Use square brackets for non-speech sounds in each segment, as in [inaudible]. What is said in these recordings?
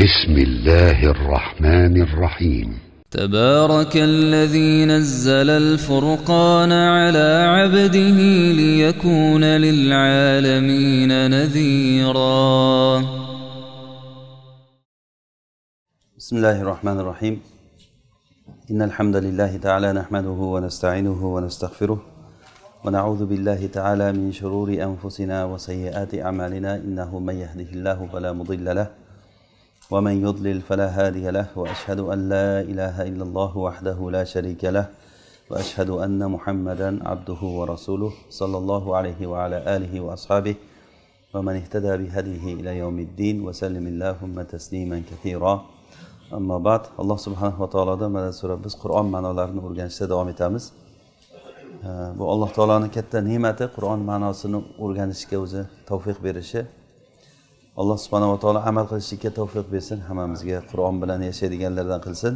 بسم الله الرحمن الرحيم تبارك الذي نزل الفرقان على عبده ليكون للعالمين نذيرا بسم الله الرحمن الرحيم إن الحمد لله تعالى نحمده ونستعينه ونستغفره ونعوذ بالله تعالى من شرور أنفسنا وسيئات أعمالنا إنه من يهده الله فلا مضل له ومن يضلل فلا هادي له واشهد ان لا اله الا الله وحده لا شريك له واشهد ان محمدا عبده ورسوله صلى الله عليه وعلى اله واصحابه ومن اهتدى بهديه الى يوم الدين وسلم اللهم تسليما كثيرا اما بعد الله سبحانه وتعالى mana sura biz qur'on ma'nolarini o'rganishda davom etamiz bu alloh taoloni katta ne'mati qur'on ma'nosini o'rganishga o'zi tavfiq berishi alloh subhanava taolo amal qilishlikka tavfiq bersin hammamizga qur'on bilan yashaydiganlardan qilsin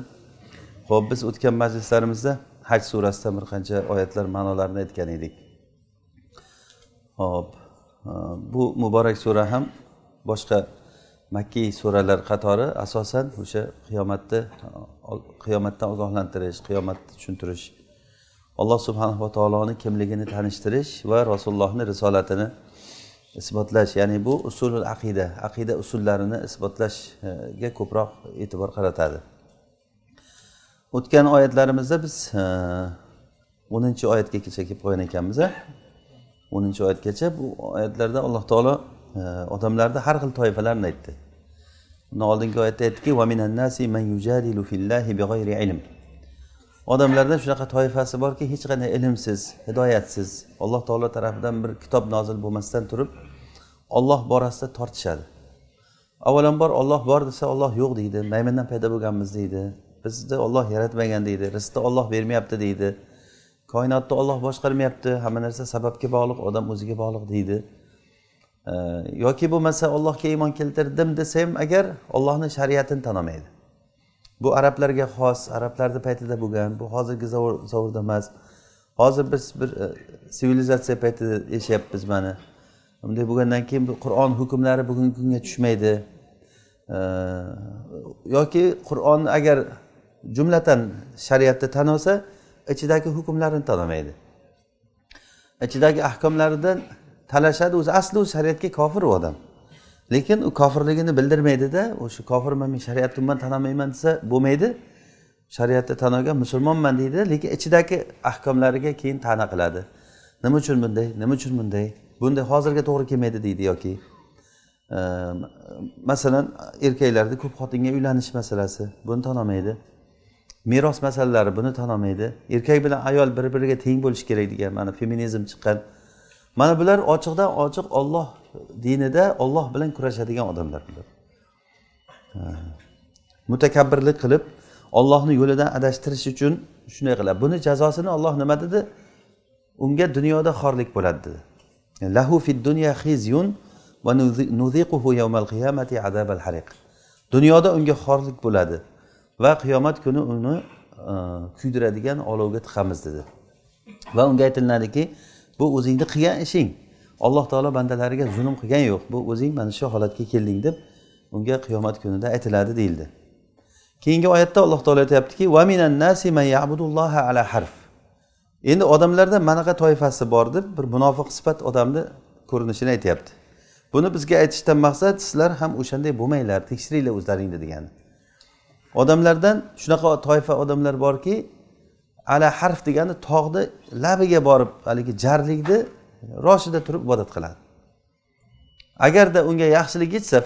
ho'p biz o'tgan majlislarimizda haj surasidan bir qancha oyatlar ma'nolarini aytgan edik ho'p e, bu muborak sura ham boshqa makkiy suralar qatori asosan o'sha qiyomatni qiyomatdan ogohlantirish qiyomatni tushuntirish alloh subhanava taoloni kimligini tanishtirish va rasulullohni risolatini isbotlash ya'ni bu usulul aqida aqida usullarini isbotlashga ko'proq e'tibor qaratadi o'tgan oyatlarimizda biz e, o'ninchi oyatga kelib qo'ygan ekanmiz o'ninchi oyatgacha bu oyatlarda alloh taolo e, odamlarni har xil toifalarni aytdi undan oldingi oyatda aytdiki odamlardan shunaqa toifasi borki hech qanday ilmsiz hidoyatsiz alloh taolo tarafidan bir kitob nozil bo'lmasdan turib olloh borasida tortishadi avvalambor olloh bor desa olloh yo'q deydi maymundan paydo bo'lganmiz deydi bizni olloh yaratmagan deydi rizqni olloh bermayapti deydi koinotni olloh boshqarmayapti hamma narsa sababga bog'liq odam o'ziga bog'liq deydi yoki bo'lmasa ollohga iymon keltirdim desa ham agar ollohni shariatini tan olmaydi bu arablarga xos arablarni paytida bo'lgan bu hozirgi zavrda emas hozir biz bir e, sivilizatsiya paytida yashayapmiz mana bunday bo'lgandan keyin qur'on hukmlari bugungi kunga tushmaydi e, yoki qur'onni agar jumlatan shariatni tan olsa ichidagi hukmlarni tan olmaydi ichidagi ahkomlaridan talashadi o'zi asli o'zi shariatga kofir u odam lekin u kofirligini bildirmaydida o'sha kofirman men shariatni umuman tanamayman desa bo'lmaydi shariatni olgan musulmonman deydi lekin ichidagi ahkomlariga keyin tana qiladi nima uchun bunday nima uchun bunday bunday hozirga to'g'ri kelmaydi deydi yoki ehm, masalan erkaklarda ko'p xotinga uylanish masalasi buni tan olmaydi meros masalalari buni tan olmaydi erkak bilan ayol bir biriga teng bo'lishi kerak degan mana feminizm chiqqan mana bular ochiqdan ochiq olloh dinida olloh bilan kurashadigan odamlar mutakabbirlik qilib ollohni yo'lidan adashtirish uchun shunday qiladi buni jazosini olloh nima dedi unga dunyoda xorlik bo'ladi dedi lahu fid dunya xizyun va nuziquhu yawmal qiyamati azabal hariq dunyoda unga xorlik bo'ladi va qiyomat kuni uni e, kuydiradigan olovga tiqamiz dedi va unga aytiladiki bu o'zingni qilgan ishing alloh taolo bandalariga zulm qilgan yo'q bu o'zing mana shu holatga kelding deb unga qiyomat kunida aytiladi deyildi keyingi oyatda alloh taolo aytyaptiki ala harf endi odamlarda manaqa toifasi bor deb bir munofiq sifat odamni ko'rinishini aytyapti buni bizga aytishdan maqsad sizlar ham o'shanday bo'lmanglar tekshiringlar o'zlaringni degani odamlardan shunaqa toifa odamlar borki ala harf degani tog'ni labiga borib haligi jarlikni roshida turib ibodat qiladi agarda unga yaxshilik yetsa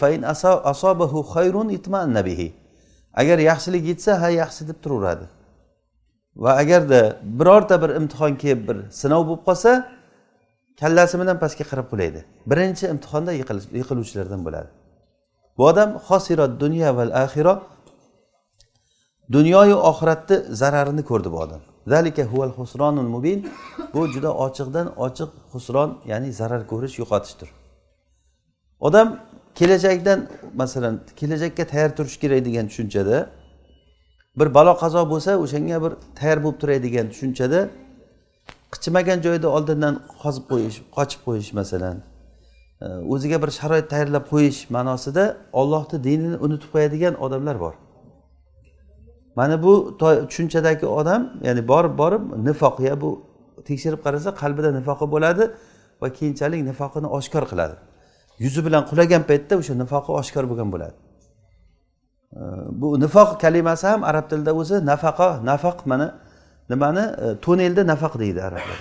agar yaxshilik yetsa ha yaxshi deb turaveradi va agarda birorta bir imtihon kelib bir sinov bo'lib qolsa kallasi bilan pastga qarab qulaydi birinchi imtihonda yiqiluvchilardan bo'ladi bu odam xosirat dunyo val axiro dunyoyu oxiratni zararini ko'rdi bu odam zalika huval husronul mubin bu juda ochiqdan ochiq husron ya'ni zarar ko'rish yo'qotishdir odam kelajakdan masalan kelajakka tayyor turish kerak degan tushunchada bir balo qazo bo'lsa o'shanga bir tayyor bo'lib turay degan tushunchada qichimagan joyda oldindan qozib qo'yish qochib qo'yish masalan e, o'ziga bir sharoit tayyorlab qo'yish ma'nosida ollohni dinini unutib qo'yadigan odamlar bor mana bu tushunchadagi odam ya'ni borib borib nifoq ya bu tekshirib qarasa qalbida nifoqi bo'ladi va keyinchalik nifoqini oshkor qiladi yuzi bilan qulagan paytda o'sha nifoqi oshkor bo'lgan bo'ladi bu nifoq kalimasi ham arab tilida o'zi nafaqo nafaq mana nimani tonelni nafaq deydi arablar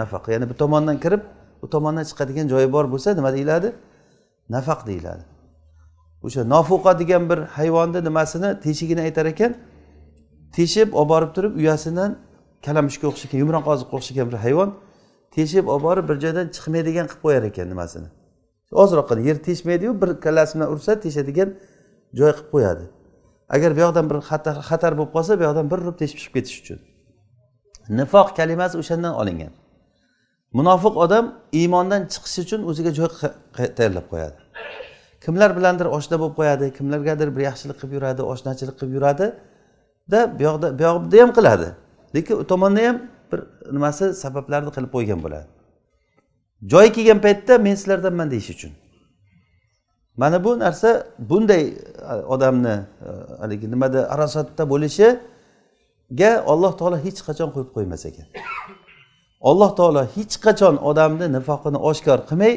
nafaq ya'ni bu tomondan kirib u tomondan chiqadigan joyi bor bo'lsa nima deyiladi nafaq deyiladi o'sha nofuqa degan bir hayvonni nimasini teshigini aytar ekan teshib olib borib turib uyasidan kalamushga o'xshagan yumronq oziqqa o'xshagan bir hayvon teshib olib borib bir joydan chiqmaydigan qilib qo'yar ekan nimasini ozroqqina yer teshmaydiyu bir kallasi bilan ursa teshadigan joy qilib qo'yadi agar bu yoqdan bir xatar xatar bo'lib qolsa bu yoqdan bir urib teshib chiqib ketish uchun nifoq kalimasi o'shandan olingan munofiq odam iymondan chiqish uchun o'ziga joy tayyorlab qo'yadi kimlar bilandir oshna bo'lib qo'yadi kimlargadir bir yaxshilik qilib yuradi oshnachilik qilib yuradi da bu yoqda bu yoqda ham qiladi lekin u tomonda ham bir nimasi sabablarni qilib qo'ygan bo'ladi joyi kelgan paytda men sizlardanman deyish uchun mana bu narsa bunday odamni haligi nimada arosatda bo'lishiga olloh taolo hech qachon qo'yib qo'ymas ekan alloh taolo hech qachon odamni nifoqini oshkor qilmay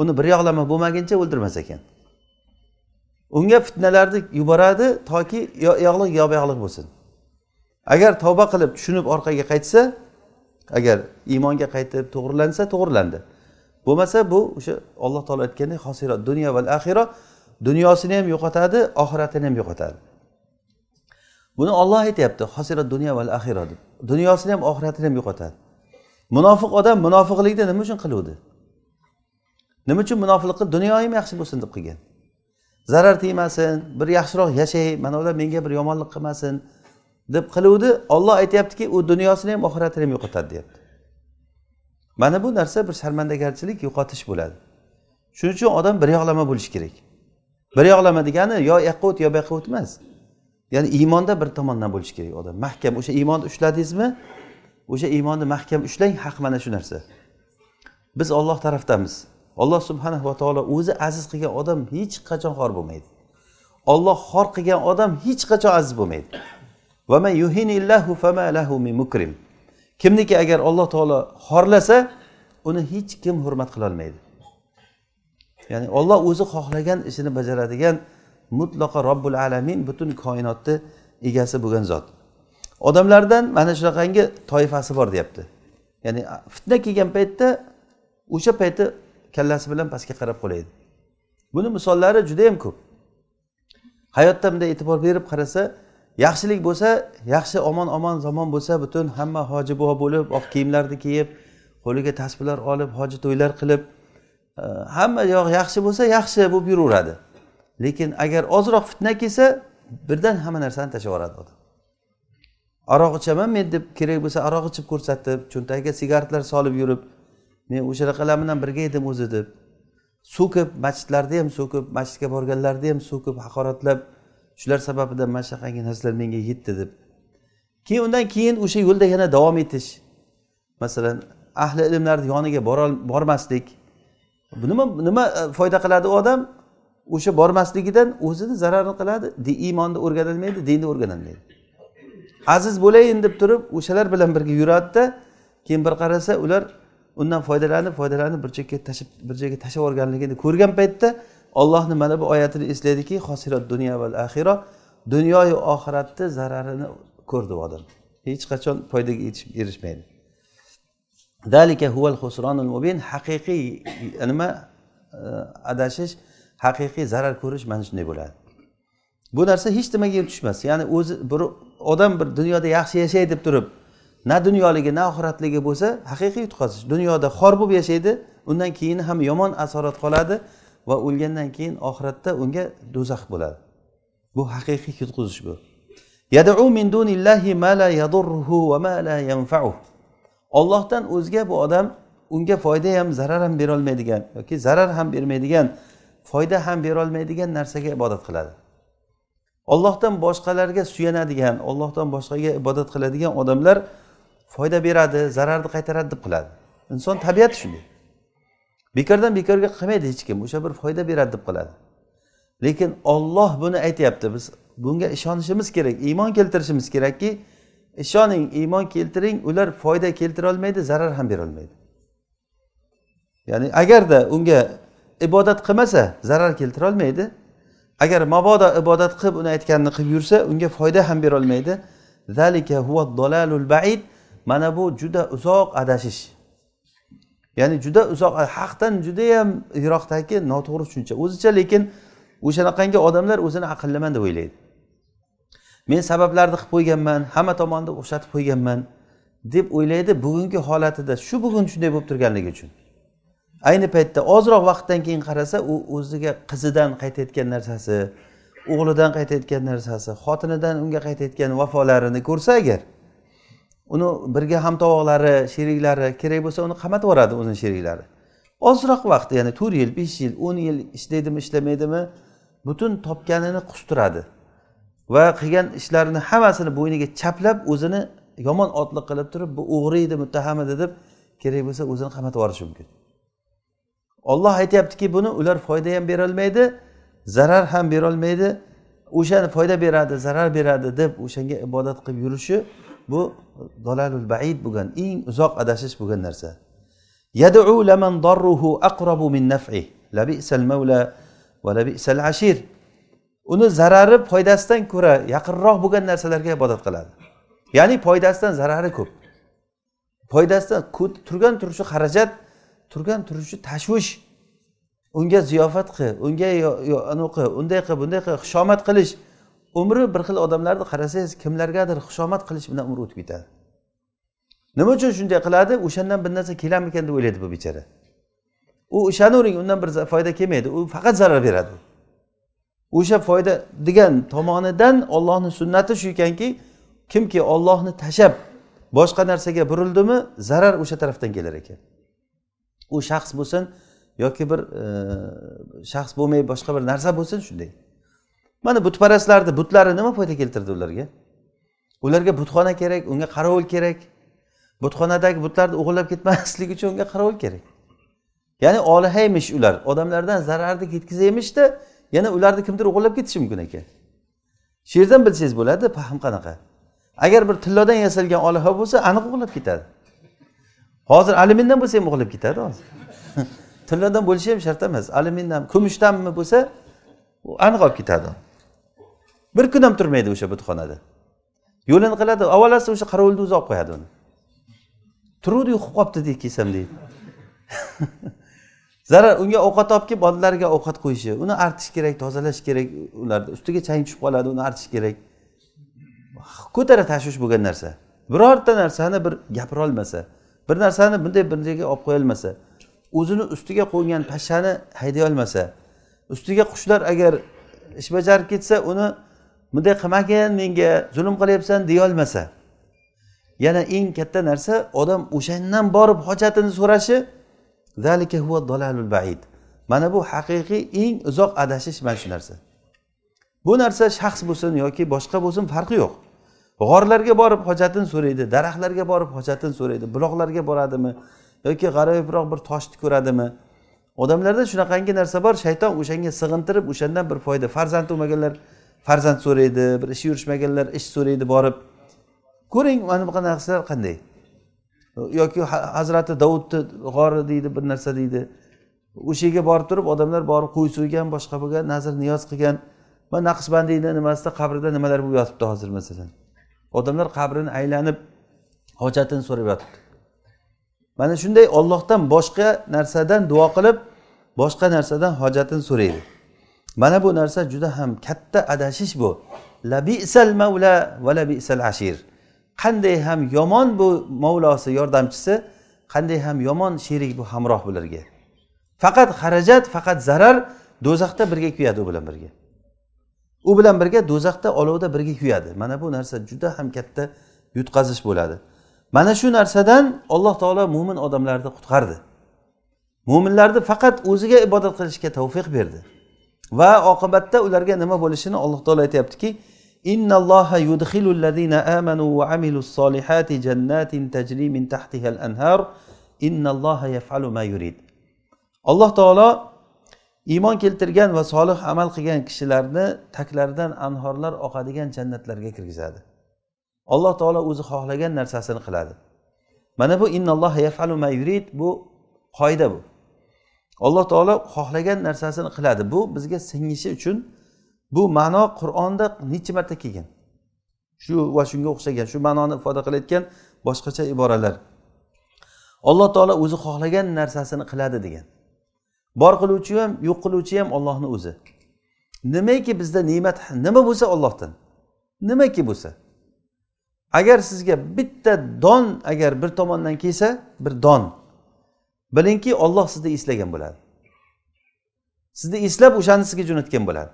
uni bir yoqlama bo'lmaguncha o'ldirmas ekan unga fitnalarni yuboradi toki yo yog'liq yo buyog'liq bo'lsin agar tavba qilib tushunib orqaga qaytsa agar iymonga qaytib to'g'rilansa to'g'rilandi bo'lmasa bu o'sha olloh taolo aytgandek hosirat dunyo va axiro dunyosini ham yo'qotadi oxiratini ham yo'qotadi buni olloh aytyapti hosirat dunyo va axiro deb dunyosini ham oxiratini ham yo'qotadi munofiq odam munofiqlikni nima uchun qiluvdi nima uchun munofiqlikni dunyoyim yaxshi bo'lsin deb qilgan zarar tegmasin bir yaxshiroq yashay mana ular menga bir yomonlik qilmasin deb qiluvdi olloh aytyaptiki u dunyosini ham oxiratini ham yo'qotadi deyapti mana bu narsa bir sharmandagarchilik yo'qotish bo'ladi shuning uchun odam bir yoqlama bo'lishi kerak bir yoqlama degani yo yaqut yo baqut emas ya'ni iymonda bir tomondan bo'lishi kerak odam mahkam o'sha iymonni ushladingizmi o'sha iymonni mahkam ushlang haq mana shu narsa biz olloh tarafdamiz alloh subhanahu va taolo o'zi aziz qilgan odam hech qachon xor bo'lmaydi olloh xor qilgan odam hech qachon aziz bo'lmaydi kimniki agar alloh taolo xorlasa uni hech kim hurmat qilolmaydi ya'ni olloh o'zi xohlagan ishini bajaradigan mutlaqo robbil alamin butun koinotni egasi bo'lgan zot odamlardan mana shunaqangi toifasi bor deyapti ya'ni fitna kelgan paytda o'sha payti kallasi bilan pastga qarab qolaydi buni misollari judayam ko'p hayotda bunday e'tibor berib qarasa yaxshilik bo'lsa yaxshi omon omon zamon bo'lsa butun hamma hoji buva bo'lib oq kiyimlarni kiyib qo'liga tasbihlar olib hoji to'ylar qilib e, hamma yoq yaxshi bo'lsa yaxshi bo'lib yuraveradi lekin agar ozroq fitna kelsa birdan hamma narsani tashlab yuboradi odam aroq ichaman men deb kerak bo'lsa aroq ichib ko'rsatib cho'ntagiga sigaretlar solib yurib men o'shanaqalar bilan birga edim o'zi deb so'kib masjidlarda ham so'kib masjidga borganlarda ham so'kib haqoratlab shular sababidan mana shunaqangi narsalar menga yetdi deb keyin undan keyin o'sha yo'lda yana davom etish masalan ahli ilmlarni yoniga bormaslik nima nima e, foyda qiladi u odam o'sha bormasligidan o'zini zararini qiladi iymonni o'rganilmaydi dinni o'rganilmaydi aziz bo'layin deb turib o'shalar bilan birga yuradida keyin bir qarasa ular undan foydalanib foydalanib bir chekka tashib bir joyga tashlab yuborganligini ko'rgan paytda ollohni mana bu oyatini eslaydiki hosirat dunyo val axiro dunyoyu oxiratni zararini ko'rdi odam hech qachon foydaga erishmaydi dalika huval husronul mubin haqiqiy e, nima e, adashish haqiqiy zarar ko'rish mana shunday bo'ladi bu narsa hech nimaga ham tushmas ya'ni o'zi bir odam bir dunyoda yaxshi yashay deb turib na dunyoligi na oxiratligi bo'lsa haqiqiy yutqazish dunyoda xor bo'lib yashaydi undan keyin ham yomon asorat qoladi va o'lgandan keyin oxiratda unga do'zax bo'ladi bu haqiqiy yutqizish bu yadu min dunillahi yanfauh ollohdan o'zga bu odam unga foyda ham zarar ham berolmaydigan yoki zarar ham bermaydigan foyda ham berolmaydigan narsaga ibodat qiladi ollohdan boshqalarga suyanadigan ollohdan boshqaga ibodat qiladigan odamlar foyda beradi zararni qaytaradi deb qiladi inson tabiati shunday bekordan bekorga qilmaydi hech kim o'sha bir foyda beradi deb qiladi lekin olloh buni aytyapti biz bunga ishonishimiz kerak iymon keltirishimiz kerakki ishoning iymon keltiring ular foyda keltira olmaydi zarar ham berolmaydi ya'ni agarda unga ibodat qilmasa zarar keltira olmaydi agar mabodo ibodat qilib uni aytganini qilib yursa unga foyda ham berolmaydi zalika huva dolalul baid mana bu juda uzoq adashish ya'ni juda uzoq haqdan judayam yiroqdagi noto'g'ri tushuncha o'zicha lekin o'shanaqangi odamlar o'zini aqlliman deb o'ylaydi men sabablarni qilib qo'yganman hamma tomonni o'xshatib qo'yganman deb o'ylaydi bugungi holatida shu bugun shunday bo'lib turganligi uchun ayni paytda ozroq vaqtdan keyin qarasa u o'ziga qizidan qaytayotgan narsasi o'g'lidan qaytayotgan narsasi xotinidan unga qaytayotgan vafolarini ko'rsa agar uni birga hamtovoqlari sheriklari kerak bo'lsa uni qamatib yuboradi o'zini sheriklari ozroq vaqt ya'ni to'rt yil besh yil o'n yil ishlaydimi ishlamaydimi butun topganini qusturadi va qilgan ishlarini hammasini bo'yniga chaplab o'zini yomon otliq qilib turib bu o'g'ri edi edi deb kerak bo'lsa o'zini qamatib yuborishi mumkin olloh aytyaptiki buni ular foyda ham berolmaydi zarar ham berolmaydi o'shani foyda beradi zarar beradi deb o'shanga ibodat qilib yurishi bu dolalul baid bo'lgan eng uzoq adashish bo'lgan narsa yadu laman darruhu aqrabu min naf'i labisal mavla va labisal ashir uni zarari foydasidan ko'ra yaqinroq bo'lgan narsalarga ibodat qiladi ya'ni foydasidan zarari ko'p foydasidan turgan turishi xarajat turgan turishi tashvish unga ziyofat qil unga anavi qil unday qil bunday qil xushomad qilish umri bir xil odamlarni qarasangiz kimlargadir xushomad qilish bilan umri o'tib ketadi nima uchun shunday qiladi o'shandan bir narsa kelarmikan deb o'ylaydi bu bechora u ishonavering undan bir foyda kelmaydi u faqat zarar beradi o'sha foyda degan tomonidan ollohni sunnati shu ekanki kimki ollohni tashlab boshqa narsaga burildimi zarar o'sha tarafdan kelar ekan u shaxs bo'lsin yoki bir e, shaxs bo'lmay boshqa bir narsa bo'lsin shunday mana butparastlarni butlari nima foyda keltirdi ularga ularga butxona kerak unga qarovul kerak butxonadagi butlarni o'g'irlab ketmaslik uchun unga qarovul kerak ya'ni oliha emish ular odamlardan zararni ketkaza yana ularni kimdir o'g'irlab ketishi mumkin ekan shu yerdan bilsangiz bo'ladi fahm qanaqa agar bir tillodan yasalgan oliha bo'lsa aniq o'g'irlab ketadi hozir alyumindan bo'lsa ham o'g'irlab ketadi hozir [laughs] tillodan bo'lishi ham shart emas alyumindan kumushdanmi bo'lsa aniq olib ketadi bir kun ham turmaydi o'sha butxonada yo'lini qiladi avvalasi o'sha qorovulni o'zi olib qo'yadi uni turuvdi uxlab qolibdi deydi kelsam [laughs] deydi zarar unga ovqat olib kelib bolalarga ovqat qo'yishi uni artish kerak tozalash kerak ularni ustiga chang tushib qoladi uni artish kerak ko'tara tashvish bo'lgan narsa birorta narsani bir gapirolmasa bir narsani bunday bir joyga olib olmasa o'zini ustiga qo'ngan pashshani olmasa ustiga qushlar agar ish bajarib ketsa uni bunday qilmagin menga zulm qilyapsan deyolmasa yana eng katta narsa odam o'shandan borib hojatini so'rashi baid mana bu haqiqiy eng uzoq adashish mana shu narsa bu narsa shaxs bo'lsin yoki boshqa bo'lsin farqi yo'q g'orlarga borib hojatini so'raydi daraxtlarga borib hojatini so'raydi buloqlarga boradimi yoki g'aroyibroq bir toshni ko'radimi odamlarda shunaqangi narsa bor shayton o'shanga sig'intirib o'shandan bir foyda farzand bo'lmaganlar farzand so'raydi bir ishi yurishmaganlar ish so'raydi borib ko'ring mana bunaqa narsalar qanday yoki hazrati davudni g'ori deydi bir narsa deydi o'sha yerga borib turib odamlar borib qo'y so'ygan boshqa bo'lgan nazr niyoz qilgan va naqshbandiyni nimasida qabrida nimalar bo'lib yotibdi hozir masalan odamlar qabrini aylanib hojatini so'rab yotibdi mana shunday ollohdan boshqa narsadan duo qilib boshqa narsadan hojatini so'raydi mana bu narsa juda ham katta adashish bu labisal mavla va labisal ashir qanday ham yomon bu mavlosi yordamchisi qanday ham yomon sherik bu hamroh bularga faqat xarajat faqat zarar do'zaxda birga kuyadi u bilan birga u bilan birga do'zaxda olovda birga kuyadi mana bu narsa juda ham katta yutqazish bo'ladi mana shu narsadan alloh taolo mo'min odamlarni qutqardi mo'minlarni faqat o'ziga ibodat qilishga tavfiq berdi va oqibatda ularga nima bo'lishini alloh taolo aytyaptiki innalloha yudkhilul ladina amanu va amilus solihati jannatin tajri min tahtiha al anhar innalloha yafalu ma yurid alloh taolo iymon keltirgan va solih amal qilgan kishilarni taklaridan anhorlar oqadigan jannatlarga kirgizadi alloh taolo o'zi xohlagan narsasini qiladi mana bu innalloha yafalu ma yurid bu qoida bu alloh taolo xohlagan narsasini qiladi bu bizga singishi uchun bu ma'no qur'onda necha marta kelgan shu va shunga o'xshagan shu ma'noni ifoda qilayotgan boshqacha iboralar alloh taolo o'zi xohlagan narsasini qiladi degan bor qiluvchi ham yo'q qiluvchi ham ollohni o'zi nimaki bizda ne'mat nima bo'lsa ollohdan nimaki bo'lsa agar sizga bitta don agar bir tomondan kelsa bir don bilingki olloh sizni eslagan bo'ladi sizni eslab o'shani sizga jo'natgan bo'ladi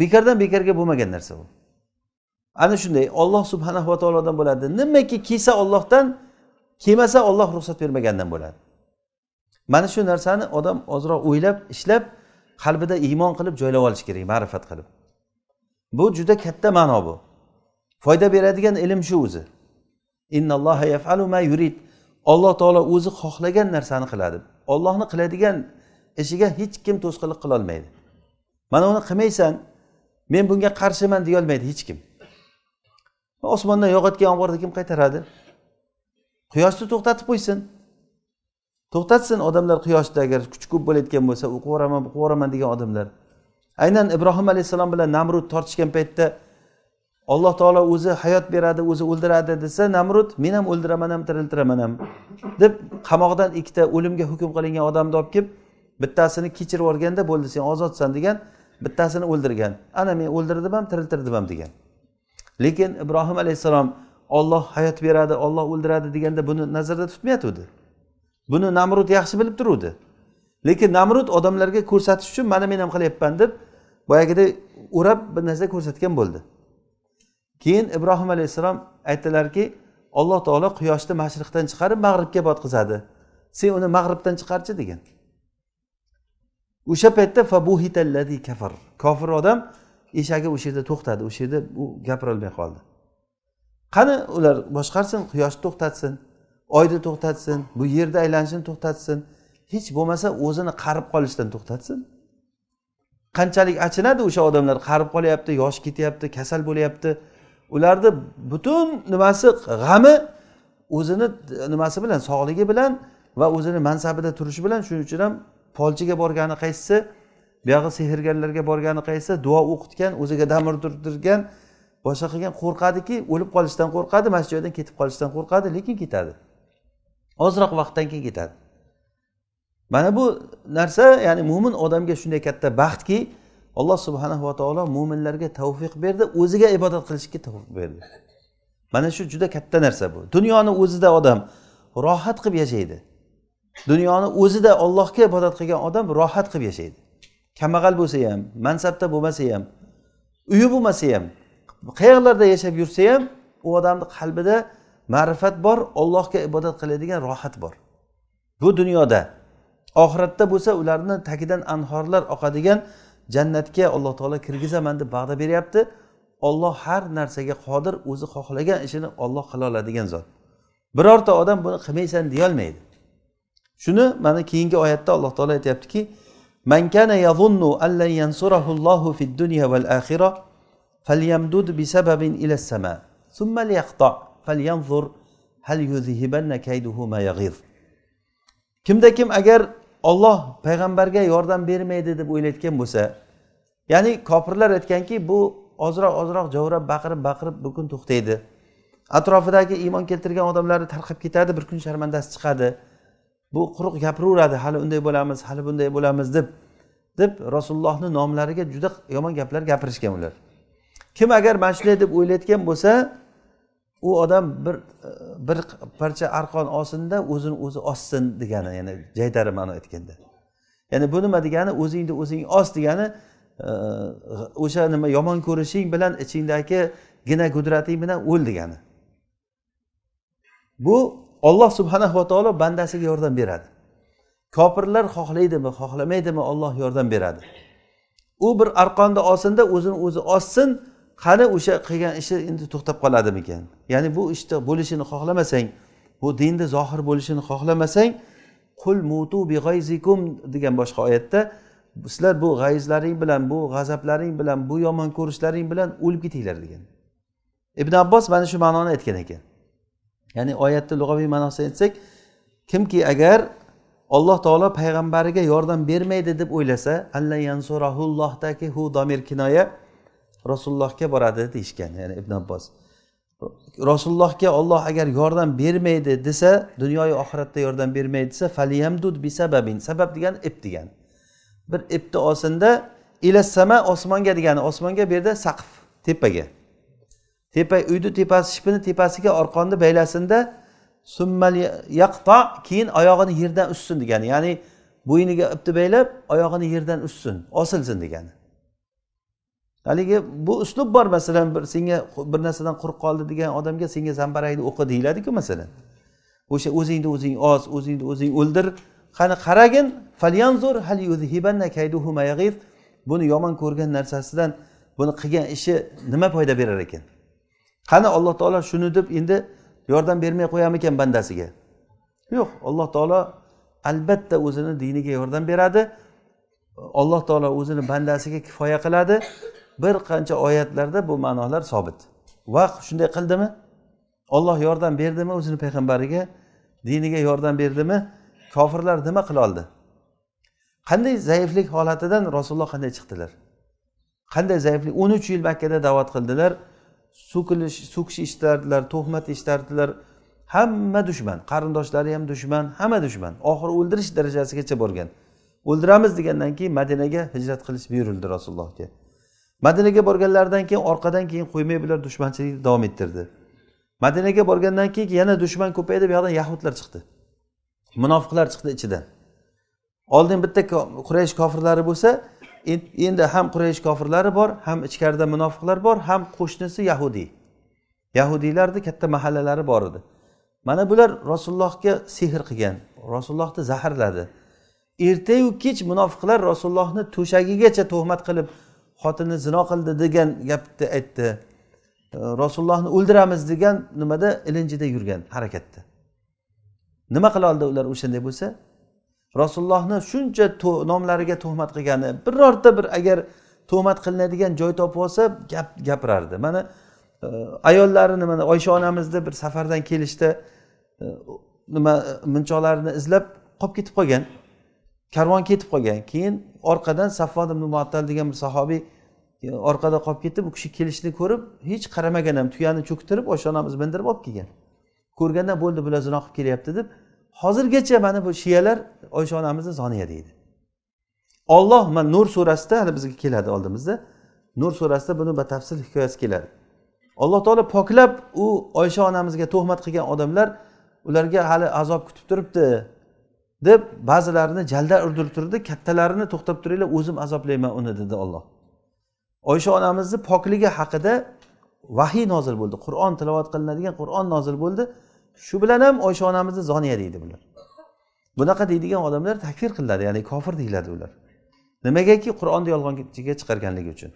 bekordan bekorga bo'lmagan narsa bu ana shunday olloh subhanahu va taolodan bo'ladi nimaki kelsa ollohdan kelmasa olloh ruxsat bermagandan bo'ladi mana shu narsani odam ozroq o'ylab ishlab qalbida iymon qilib joylab olish kerak ma'rifat qilib bu juda katta ma'no bu foyda beradigan ilm shu o'zi olloh taolo o'zi xohlagan narsani qiladi ollohni qiladigan ishiga hech kim to'sqinlik qilolmaydi mana uni qilmaysan men bunga qarshiman deyolmaydi hech kim osmondan yog'ayotgan yomg'irni kim qaytaradi quyoshni to'xtatib qo'ysin to'xtatsin odamlar quyoshda agar kuch ko'p bo'layotgan bo'lsa o'qib yuboraman o'qib yuboraman degan odamlar aynan ibrohim alayhissalom bilan namrud tortishgan paytda olloh taolo o'zi hayot beradi o'zi o'ldiradi desa namrud men ham o'ldiraman ham tiriltiraman ham deb qamoqdan ikkita o'limga hukm qilingan odamni olib kelib bittasini kechirib yuborganda bo'ldi sen ozodsan degan bittasini o'ldirgan ana men o'ldirdim ham tiriltirdim ham degan lekin ibrohim alayhissalom olloh hayot beradi olloh o'ldiradi deganda buni nazarda tutmayotgandi buni namrud yaxshi bilib turuvdi lekin namrud odamlarga ko'rsatish uchun mana men ham qilyapman deb boyagidek o'rab bir narsa ko'rsatgan bo'ldi keyin ibrohim alayhissalom aytdilarki alloh taolo quyoshni mashriqdan chiqarib mag'ribga botqizadi sen uni mag'ribdan chiqarchi degan o'sha paytda fabuhitalladi kafar kofir odam eshagi o'sha yerda to'xtadi o'sha yerda u gapirolmay qoldi qani ular boshqarsin quyoshni to'xtatsin oyni to'xtatsin bu yerda aylanishini to'xtatsin hech bo'lmasa o'zini qarib qolishdan to'xtatsin qanchalik achinadi o'sha odamlar qarib qolyapti yoshi ketyapti kasal bo'lyapti ularni butun nimasi g'ami o'zini nimasi bilan sog'ligi bilan va o'zini mansabida turishi bilan shuning uchun ham polchiga borgani qaysisi buyog'i sehrgarlarga borgani qaysi duo o'qitgan o'ziga dam urdirgan boshqa qilgan qo'rqadiki o'lib qolishdan qo'rqadi mana shu joydan ketib qolishdan qo'rqadi lekin ketadi ozroq vaqtdan keyin ketadi mana bu narsa ya'ni mo'min odamga shunday katta baxtki alloh subhanahu va taolo mo'minlarga tavfiq berdi o'ziga ibodat qilishga tavfiq berdi mana shu juda katta narsa bu dunyoni o'zida odam rohat qilib yashaydi dunyoni o'zida ollohga ibodat qilgan odam rohat qilib yashaydi kambag'al bo'lsa ham mansabda bo'lmasa ham uyi bo'lmasa ham qayerlarda yashab yursa ham u odamni qalbida ma'rifat bor ollohga ibodat qiladigan rohat bor bu dunyoda oxiratda bo'lsa ularni tagidan anhorlar oqadigan jannatga alloh taolo kirgizaman deb va'da beryapti olloh har narsaga qodir o'zi xohlagan ishini olloh qila oladigan zot birorta odam buni qilmaysan deyolmaydi shuni mana keyingi oyatda alloh taolo aytyaptiki من كان يظن أن لن ينصره الله في الدنيا والآخرة فليمدد بسبب إلى السماء ثم ليقطع فلينظر هل يذهبن كيده ما يغيظ kimda kim agar olloh payg'ambarga yordam bermaydi deb o'ylayotgan bo'lsa ya'ni kofirlar aytganki bu ozroq ozroq javrab baqirib baqirib bu kun to'xtaydi atrofidagi iymon keltirgan odamlari tarqab ketadi bir kun sharmandasi chiqadi bu quruq gapiraveradi hali unday bo'lamiz hali bunday bo'lamiz deb deb rasulullohni nomlariga juda yomon gaplar gapirishgan ular kim agar mana shunday deb o'ylayotgan bo'lsa u odam bir e, bir parcha arqon olsinda o'zini o'zi ossin degani ya'ni jaydari ma'no aytganda ya'ni bu nima degani o'zingni o'zing os degani e, o'sha nima yomon ko'rishing bilan ichingdagi gina gudrating bilan o'l degani bu olloh subhanahu va taolo bandasiga yordam beradi kofirlar xohlaydimi xohlamaydimi olloh yordam beradi u bir arqonni olsinda o'zini o'zi ossin qani o'sha qilgan ishi endi to'xtab qoladimikan ya'ni bu ishda işte, bo'lishini xohlamasang bu dinda zohir bo'lishini xohlamasang qul mutu bi g'ayzikum degan boshqa oyatda sizlar bu g'ayizlaring bilan bu g'azablaring bilan bu yomon ko'rishlaring bilan o'lib ketinglar degan ibn abbos mana shu ma'noni aytgan ekan ya'ni oyatni lug'aviy ma'nosini aytsak kimki agar alloh taolo payg'ambariga yordam bermaydi deb o'ylasa allayansurahullohdagi hu domir kinoya rasulullohga boradi deyishgan ya'ni ibn abbos rasulullohga olloh agar yordam bermaydi desa dunyoyu oxiratda yordam bermaydi desa faliyamdud bi sababin sabab degani ip degani bir ipni olsinda ilassama osmonga degani osmonga bu yerda saqf tepaga tepa uyni tepasi shipini tepasiga orqonni baylasinda summal yaqto keyin oyog'ini yerdan ussin degani ya'ni bo'yniga ipni baylab oyog'ini yerdan ussin osilsin degani haligi bu uslub bor masalan bir senga bir narsadan quruq qoldi degan odamga senga zambarakni o'qi deyiladiku masalan o'sha o'zingni o'zing oz o'zingni o'zing o'ldir qani qaragin falyanzur hal buni yomon ko'rgan narsasidan buni qilgan ishi nima foyda berar ekan qani alloh taolo shuni deb endi yordam bermay qo'yarmikan bandasiga yo'q alloh taolo albatta o'zini diniga yordam beradi alloh taolo o'zini bandasiga kifoya qiladi bir qancha oyatlarda bu ma'nolar sobit va shunday qildimi olloh yordam berdimi o'zini payg'ambariga diniga yordam berdimi kofirlar nima qila oldi qanday zaiflik holatidan rasululloh qanday chiqdilar qanday zaiflik o'n uch yil makkada da'vat qildilar so'kilish so'kish eshitardilar tuhmat eshitardilar hamma dushman qarindoshlari ham dushman hamma dushman oxiri o'ldirish darajasigacha borgan o'ldiramiz degandan keyin madinaga hijrat qilish buyurildi rasulullohga madinaga borganlaridan keyin orqadan keyin qo'ymay bular dushmanchilikni davom ettirdi madinaga borgandan keyin yana dushman ko'paydi bu yoqdan yahudlar chiqdi munofiqlar chiqdi ichidan oldin bitta quraysh kofirlari bo'lsa endi ham quraysh kofirlari bor ham ichkarida munofiqlar bor ham qo'shnisi yahudiy yahudiylarni katta mahallalari bor edi mana bular rasulullohga sehr qilgan rasulullohni zaharladi ertayu kech munofiqlar rasulullohni to'shagigacha tuhmat qilib xotini zino qildi degan gapni aytdi e, rasulullohni o'ldiramiz degan nimada ilinjida yurgan harakatda nima qila oldi ular o'shanday bo'lsa rasulullohni shuncha nomlariga tuhmat qilgani birorta bir agar tuhmat qilinadigan joy topib olsa gap gapirardi mana e, ayollari nima oysha onamizni bir safardan kelishda e, nima munchoqlarini izlab qolib ketib qolgan karvon ketib qolgan keyin orqadan saffod ibn muattal degan bir sahobiy orqada qolib ketib u kishi kelishini ko'rib hech qaramagan ham tuyani cho'ktirib osha onamiz bindirib olib kelgan ko'rganda bo'ldi bular zino qilib kelyapti deb hozirgacha mana bu shiyalar oysha onamizni zoniya deydi olloh mana nur surasida hali bizga keladi oldimizda nur surasida buni batafsil hikoyasi keladi alloh taolo poklab u oysha onamizga tuhmat qilgan odamlar ularga hali azob kutib turibdi deb ba'zilarini jalda turdi kattalarini to'xtab turinglar o'zim azoblayman uni dedi olloh oysha onamizni pokligi haqida vahiy nozil bo'ldi qur'on tilovat qilinadigan qur'on nozil bo'ldi shu bilan ham oysha onamizni zoniya deydi bular bunaqa deydigan odamlar takfir qilinadi ya'ni kofir deyiladi ular nimagaki qur'onni yolg'onchiga chiqarganligi uchun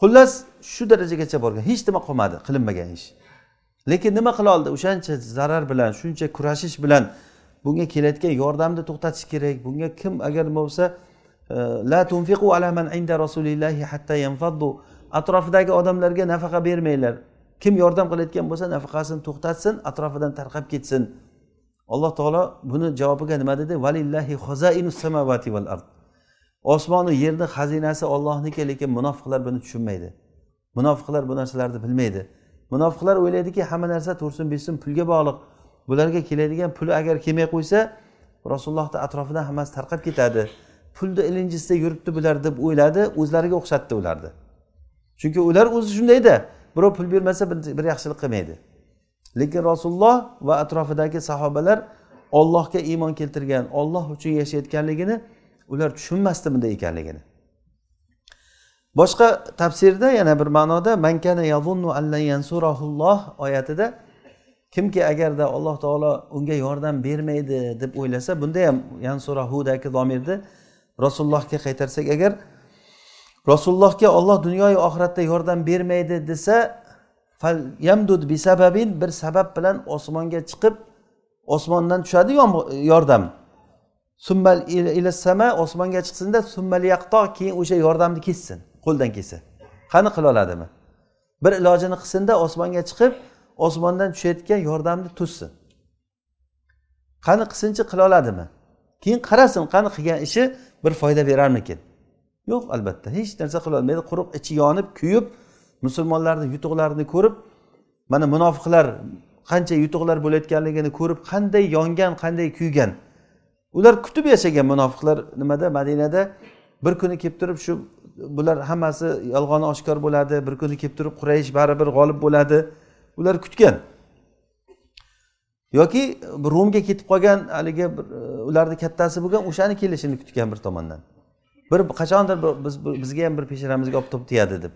xullas shu darajagacha borgan hech nima qilmadi qilinmagan ish lekin nima qila oldi o'shancha zarar bilan shuncha kurashish bilan bunga kelayotgan yordamni to'xtatish kerak bunga kim agar nima bo'lsa la tunfiqu ala man inda rasulillahi hatta yanfaddu atrofidagi odamlarga nafaqa bermanglar kim yordam qilayotgan bo'lsa nafaqasini to'xtatsin atrofidan tarqab ketsin alloh taolo buni javobiga nima dedi valillahi samavati val ard osmonu yerni xazinasi ollohniki lekin munofiqlar buni tushunmaydi munofiqlar bu narsalarni bilmaydi munofiqlar o'ylaydiki hamma narsa tursin bitsin pulga bog'liq bularga keladigan pul agar kelmay qo'ysa rasulullohni atrofidan hammasi tarqab ketadi pulni ilinjisida yuribdi bular deb o'yladi o'zlariga o'xshatdi ularni chunki ular o'zi shundayda birov pul bermasa bir yaxshilik qilmaydi lekin rasululloh va atrofidagi sahobalar ollohga iymon keltirgan olloh uchun yashayotganligini ular tushunmasdi bunday ekanligini boshqa tafsirda yana bir ma'noda mankana yavunnu allan yansurahulloh oyatida kimki agarda alloh taolo unga yordam bermaydi deb o'ylasa bunda ham yansurahudagi domirni rasulullohga qaytarsak agar rasulullohga olloh dunyoyu oxiratda yordam bermaydi desa fal yamdud sababin bir sabab bilan osmonga chiqib osmondan tushadi yordam summal ilassama osmonga chiqsinda summal yaqto keyin o'sha yordamni kessin qo'ldan kelsa qani qila oladimi bir ilojini qilsinda osmonga chiqib osmondan tushayotgan yordamni to'ssin qani qilsinchi qila oladimi keyin qarasin qani qilgan ishi bir foyda berarmikin yo'q albatta hech narsa qilolmaydi quruq ichi yonib kuyib musulmonlarni yutuqlarini ko'rib mana munofiqlar qancha yutuqlar bo'layotganligini ko'rib qanday yongan qanday kuygan ular kutib yashagan munofiqlar nimada madinada bir kuni kelib turib shu bular hammasi yolg'oni oshkor bo'ladi bir kuni kelib turib quraysh baribir g'olib bo'ladi ular kutgan yoki romga ketib qolgan haligi e, ularni kattasi bo'lgan o'shani kelishini kutgan bir tomondan bir qachondir biz bizga ham bir peshanamizga olib turib tiyadi deb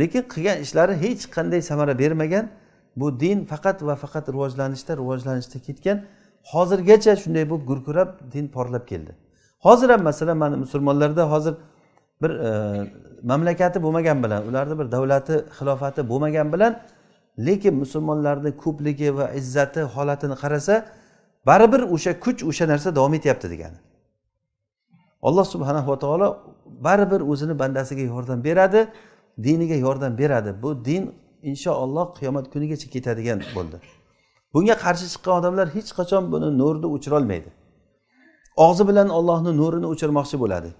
lekin qilgan ishlari hech qanday samara bermagan bu din faqat va faqat rivojlanishda rivojlanishda ketgan hozirgacha shunday bo'lib gurkurab din porlab keldi hozir ham masalan mana musulmonlarda hozir bir e, mamlakati bo'lmagan bilan ularni bir davlati xilofati bo'lmagan bilan lekin musulmonlarni ko'pligi va izzati holatini qarasa baribir o'sha kuch o'sha narsa davom etyapti degani alloh subhana va taolo baribir o'zini bandasiga yordam beradi diniga yordam beradi bu din inshaalloh qiyomat kunigacha ketadigan bo'ldi bunga qarshi chiqqan odamlar hech qachon buni nurni o'chirolmaydi og'zi bilan ollohni nurini o'chirmoqchi bo'ladi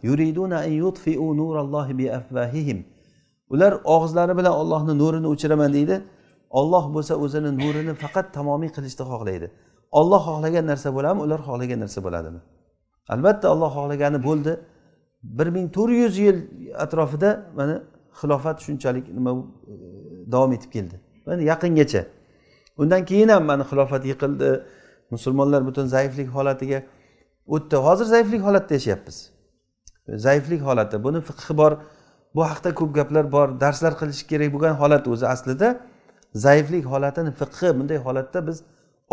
ular og'izlari bilan ollohni nurini o'chiraman deydi olloh bo'lsa o'zini nurini faqat tamomiy qilishni xohlaydi olloh xohlagan narsa bo'ladimi ular xohlagan narsa bo'ladimi albatta olloh xohlagani bo'ldi bir ming to'rt yuz yil atrofida mana xilofat shunchalik nima davom etib keldi mana yaqingacha undan keyin ham mana xilofat yiqildi musulmonlar butun zaiflik holatiga o'tdi hozir zaiflik holatda yashayapmiz zaiflik holati buni fiqhi bor bu haqida ko'p gaplar bor darslar qilish kerak bo'lgan holat o'zi aslida zaiflik holatini fiqhi bunday holatda biz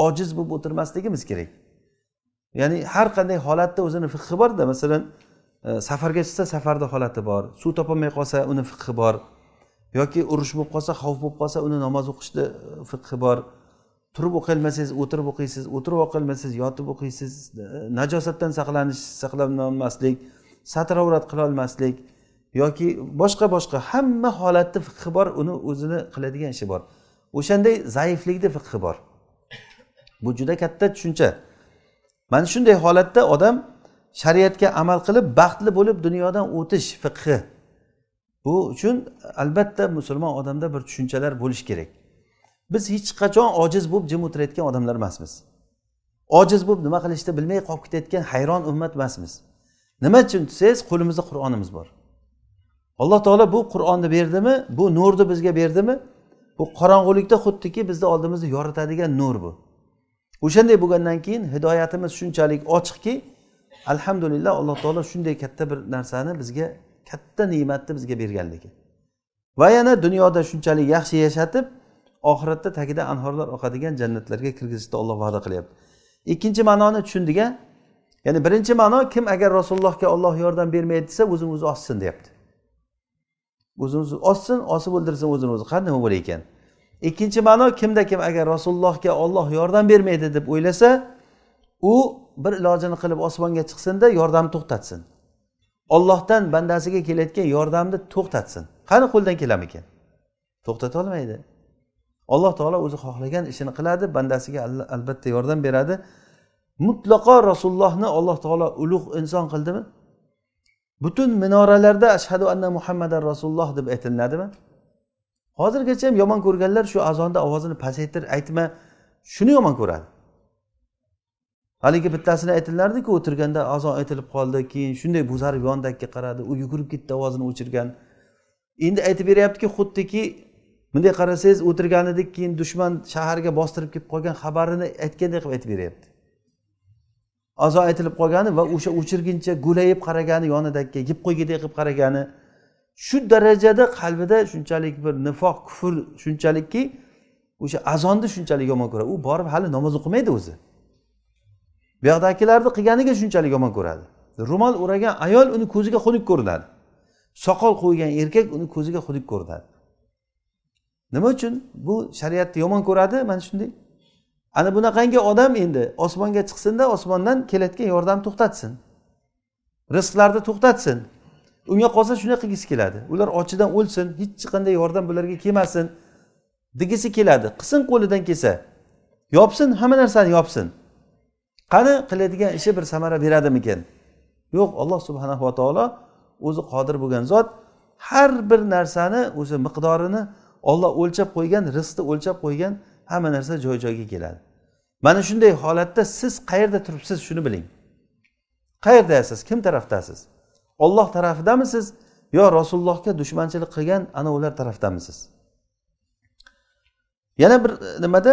ojiz bo'lib o'tirmasligimiz kerak ya'ni har qanday holatda o'zini fiqhi borda masalan e, safarga chiqsa safarni holati bor suv topolmay qolsa uni fiqhi bor yoki urush bo'lib qolsa xavf bo'lib qolsa uni namoz o'qishni e, fiqhi bor turib o'qiyolmasangiz o'tirib o'qiysiz o'tirib o'qiyolmasangiz yotib o'qiysiz e, najosatdan saqlanish saqlanolmaslik satr avrat qilolmaslik yoki boshqa boshqa hamma holatda fiqhi bor uni o'zini qiladigan ishi bor o'shanday zaiflikni fiqhi bor bu juda katta tushuncha mana shunday holatda odam shariatga amal qilib baxtli bo'lib dunyodan o'tish fiqhi bu uchun albatta musulmon odamda bir tushunchalar bo'lishi kerak biz hech qachon ojiz bo'lib jim o'tirayotgan odamlar emasmiz ojiz bo'lib nima qilishni bilmay qolib ketayotgan hayron ummat emasmiz nima uchun desangiz qo'limizda qur'onimiz bor alloh taolo bu qur'onni berdimi bu nurni bizga berdimi bu qorong'ulikda xuddiki bizni oldimizni yoritadigan nur bu o'shanday bo'lgandan keyin hidoyatimiz shunchalik ochiqki alhamdulillah alloh taolo shunday katta bir narsani bizga katta ne'matni bizga berganligi va yana dunyoda shunchalik yaxshi yashatib oxiratda tagida anhorlar oqadigan jannatlarga kirgizishni olloh va'da qilyapti ikkinchi ma'noni tushundik a ya'ni birinchi ma'no kim agar rasulullohga olloh yordam bermaydi desa o'zini o'zi ozsin deyapti o'zini ossin osib o'ldirsin o'zini o'zi qanday nima bo'lar ekan ikkinchi ma'no kimda kim agar rasulullohga olloh yordam bermaydi deb o'ylasa u bir ilojini qilib osmonga chiqsinda yordamni to'xtatsin ollohdan bandasiga kelayotgan yordamni to'xtatsin qani qo'ldan kelarmikan to'xtata olmaydi alloh taolo o'zi xohlagan ishini qiladi bandasiga albatta yordam beradi mutlaqo rasulullohni alloh taolo ulug' inson qildimi butun minoralarda ashhadu anna muhammadan rasululloh deb aytilinadimi hozirgacha ham yomon ko'rganlar shu azonni ovozini pasaytir aytma shuni yomon ko'radi haligi bittasini aytilardiku o'tirganda azon aytilib qoldi keyin shunday bo'zarib yondagiga qaradi u yugurib ketdi ovozini o'chirgan endi aytib beryaptiki xuddiki bunday qarasangiz o'tirganidek keyin dushman shaharga bostirib kelib qolgan xabarini aytganday qilib aytib beryapti a'zo aytilib qolgani va o'sha o'chirguncha go'layib qaragani yonidagi yeb qo'ygidek qilib qaragani shu darajada qalbida shunchalik bir nifoq kufr shunchalikki o'sha azonni shunchalik yomon ko'radi u borib hali namoz o'qimaydi o'zi bu yoqdagilarni qilganiga shunchalik yomon ko'radi ro'mol o'ragan ayol uni ko'ziga xunuk ko'rinadi soqol qo'ygan erkak uni ko'ziga xunuk ko'rinadi nima uchun bu shariatni yomon ko'radi mana shunday ana bunaqangi odam endi osmonga chiqsinda osmondan kelayotgan yordam to'xtatsin rizqlarni to'xtatsin unga qolsa shunday qilgisi keladi ular ochidan o'lsin hech qanday yordam bularga kelmasin degisi keladi qilsin qo'lidan kelsa yopsin hamma narsani yopsin qani qiladigan ishi bir samara beradimikan yo'q alloh subhanava taolo o'zi qodir bo'lgan zot har bir narsani o'zi miqdorini olloh o'lchab qo'ygan rizqni o'lchab qo'ygan hamma narsa joy joyiga keladi mana shunday holatda siz qayerda turibsiz shuni biling qayerdasiz kim tarafdasiz olloh tarafidamisiz yo rasulullohga dushmanchilik qilgan ana ular tarafdamisiz yana bir e, nimada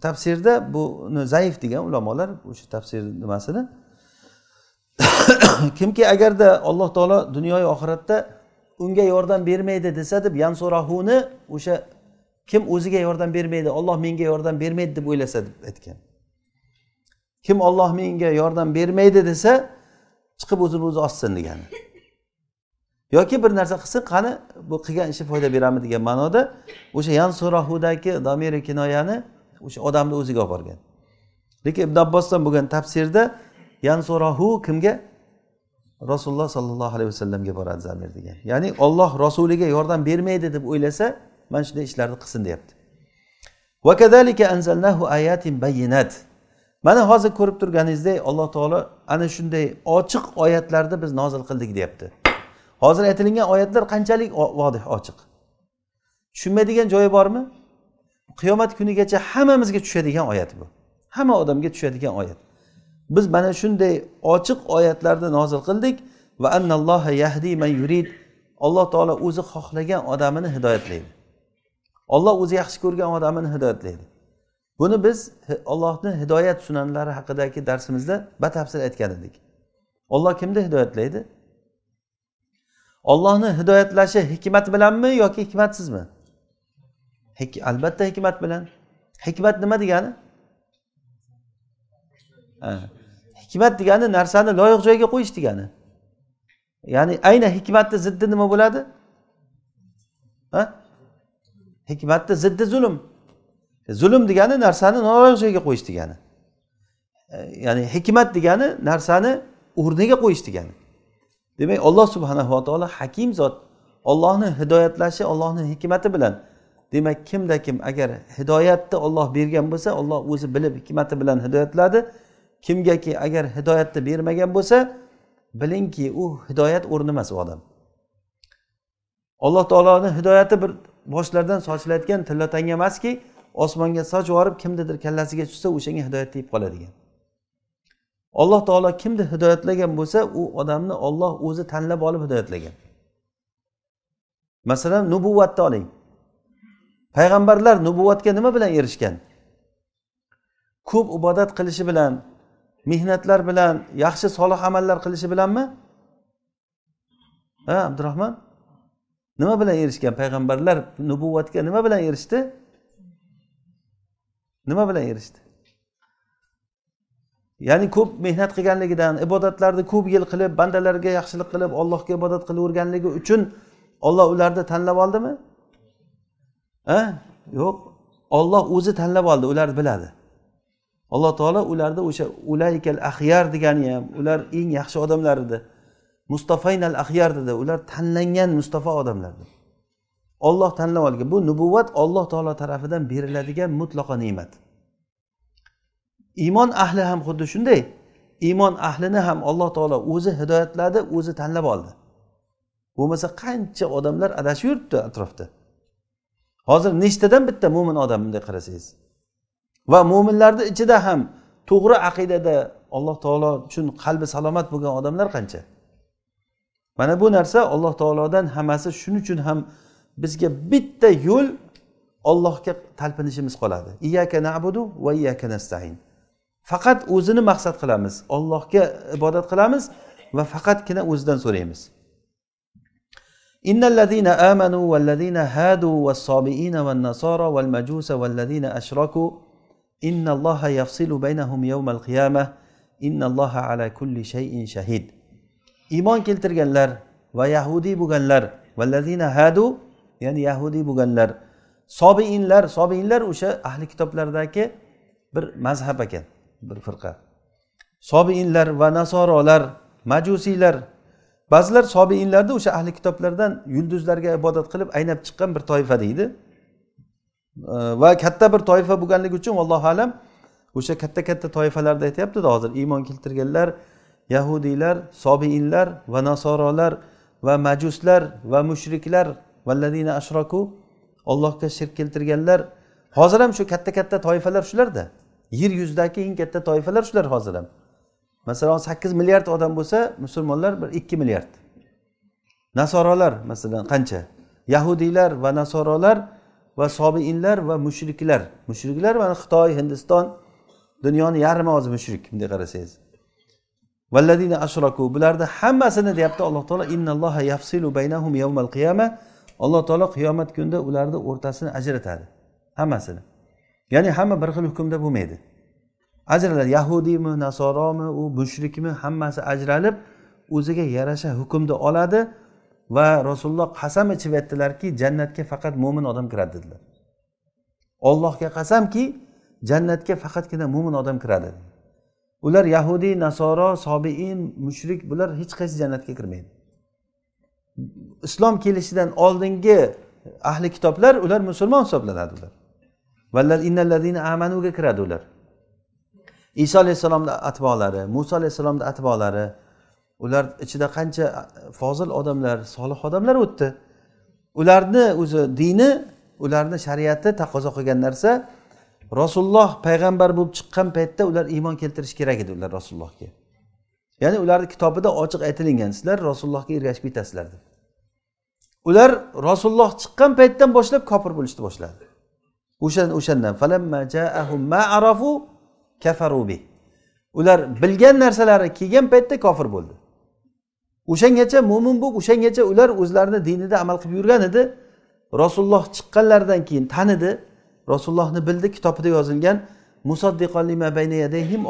tafsirda buni zaif degan ulamolar o'sha tafsir nimasini [coughs] kimki agarda alloh taolo dunyoyu oxiratda unga yordam bermaydi desa deb yansurahuni o'sha kim o'ziga yordam bermaydi olloh menga yordam bermaydi deb o'ylasa deb aytgan kim olloh menga yordam bermaydi desa chiqib o'zini o'zi ossin degani yoki bir narsa qilsin qani bu qilgan ishi foyda beradimi degan ma'noda o'sha yansurahudagi domiri kinoyani o'sha odamni o'ziga olib borgan lekin ibn abbosdan bo'lgan tafsirda yansorahu kimga rasululloh sollallohu alayhi vasallamga boradi zamir degan ya'ni olloh rasuliga yordam bermaydi deb o'ylasa mana shunday ishlarni qilsin deyapti mana hozir ko'rib turganingizdek alloh taolo ana shunday ochiq oyatlarni biz nozil qildik deyapti hozir aytilingan oyatlar qanchalik vodih ochiq tushunmaydigan joyi bormi qiyomat kunigacha hammamizga tushadigan oyat bu hamma odamga tushadigan oyat biz mana shunday ochiq oyatlarni nozil qildik va annalloha yahdi man yurid alloh taolo o'zi xohlagan odamini hidoyatlaydi olloh o'zi yaxshi ko'rgan odamini hidoyatlaydi buni biz ollohni hidoyat sunanlari haqidagi darsimizda batafsil aytgan edik olloh kimni hidoyatlaydi ollohni hidoyatlashi hikmat bilanmi yoki hikmatsizmi Hik albatta hikmat bilan hikmat nima degani hikmat degani narsani loyiq joyiga qo'yish degani ya'ni ayni hikmatni ziddi nima bo'ladi hikmatni ziddi zulm e, zulm degani narsani noloyiq joyga qo'yish degani e, ya'ni hikmat degani narsani o'rniga qo'yish degani demak olloh subhanava taolo hakim zot ollohni hidoyatlashi ollohni hikmati bilan demak kimda kim agar hidoyatni olloh bergan bo'lsa olloh o'zi bilib hikmati bilan hidoyatladi kimgaki agar hidoyatni bermagan bo'lsa bilingki u hidoyat o'rni emas u odam alloh taoloni hidoyati bir boshlaridan sochilayotgan tilla tanga emaski osmonga sochib yuborib kimnidir kallasiga tushsa o'shanga hidoyat tegib qoladigan alloh taolo kimni hidoyatlagan bo'lsa u odamni olloh o'zi tanlab olib hidoyatlagan masalan nubuvatni oling payg'ambarlar nubuvatga nima bilan erishgan ko'p ibodat qilishi bilan mehnatlar bilan yaxshi solih amallar qilishi bilanmi ha abdurahmon nima bilan erishgan payg'ambarlar nubuvatga nima bilan erishdi nima bilan erishdi ya'ni ko'p mehnat qilganligidan ibodatlarni ko'p yil qilib bandalarga yaxshilik qilib allohga ibodat qilaverganligi uchun olloh ularni tanlab oldimi a yo'q olloh o'zi tanlab oldi ularni biladi alloh taolo ularni o'sha ulaykal ahyar degani ham ular eng yaxshi odamlar edi mustafaynal ahyar dedi ular tanlangan mustafa odamlar dedi olloh tanlab olgan bu nubuvat olloh taolo tarafidan beriladigan mutlaqo ne'mat iymon ahli ham xuddi shunday iymon ahlini ham alloh taolo o'zi hidoyatladi o'zi tanlab oldi bo'lmasa qancha odamlar adashib yuribdi atrofda hozir nechtadan bitta mo'min odam bunday qarasangiz va mo'minlarni ichida ham to'g'ri aqidada alloh taolo uchun qalbi salomat bo'lgan odamlar qancha mana bu narsa alloh taolodan hammasi shuning uchun ham bizga bitta yo'l ollohga talpinishimiz qoladi iyaka nabudu va iyaka nastain faqat o'zini maqsad qilamiz ollohga ibodat qilamiz va faqatgina o'zidan so'raymiz إن الذين آمنوا والذين هادوا والصابئين والنصارى val والذين أشركوا إن الله يفصل بينهم يوم القيامة إن الله على كل شيء شهيد iymon keltirganlar va yahudiy bo'lganlar vallazina hadu ya'ni yahudiy bo'lganlar sobiinlar sobiinlar o'sha ahli kitoblardagi bir mazhab ekan bir firqa sobiinlar va nasorolar majusiylar ba'zilar sobiinlarni o'sha ahli kitoblardan yulduzlarga ibodat qilib aynab chiqqan bir toifa deydi va katta bir toifa bo'lganligi uchun allohu alam o'sha katta katta toifalarni aytyaptida hozir iymon keltirganlar yahudiylar sobiinlar va nasorolar va majuslar va mushriklar vallazina ashroku allohga shirk keltirganlar hozir ham shu katta katta toifalar shularda yer yuzidagi eng katta toifalar shular hozir ham masalan sakkiz milliard odam bo'lsa musulmonlar bir ikki milliard nasorolar masalan qancha yahudiylar va nasorolar va sobiinlar va mushriklar mushriklar mana xitoy hindiston dunyoni yarmi hozir mushrik bunday qarasangiz valladina ashroku bularni hammasini deyapti alloh taolo innalloha yafsilu baynahum yawmal qiyama alloh taolo qiyomat kunida ularni o'rtasini ajratadi hammasini ya'ni hamma bir xil hukmda bo'lmaydi ajraladi yahudiymi nasoromi u mushrikmi hammasi ajralib o'ziga yarasha hukmni oladi va rasululloh qasam ichib aytdilarki jannatga faqat mo'min odam kiradi dedilar ollohga qasamki jannatga faqatgina mo'min odam kiradi ular yahudiy nasoro sobiin mushrik bular hech qaysi jannatga kirmaydi islom kelishidan oldingi ahli kitoblar ular musulmon hisoblanadi ular amanuga kiradi ular iso alayhissalomni atbolari muso alayhissalomni atbolari ular ichida qancha fozil odamlar solih odamlar o'tdi ularni o'zi dini ularni shariati taqozo qilgan narsa rasululloh payg'ambar bo'lib chiqqan paytda ular iymon keltirishi kerak edi ular rasulullohga ya'ni ularni kitobida ochiq aytilingan sizlar rasulullohga ergashib ketasizlar deb ular rasululloh chiqqan paytdan boshlab kofir bo'lishni boshladi o'sha o'shandan ular bilgan narsalari kelgan paytda kofir bo'ldi o'shangacha mo'min bo'lib o'shangacha ular o'zlarini dinida amal qilib yurgan edi rasululloh chiqqanlaridan keyin tanidi rasulullohni bildi kitobida yozilgan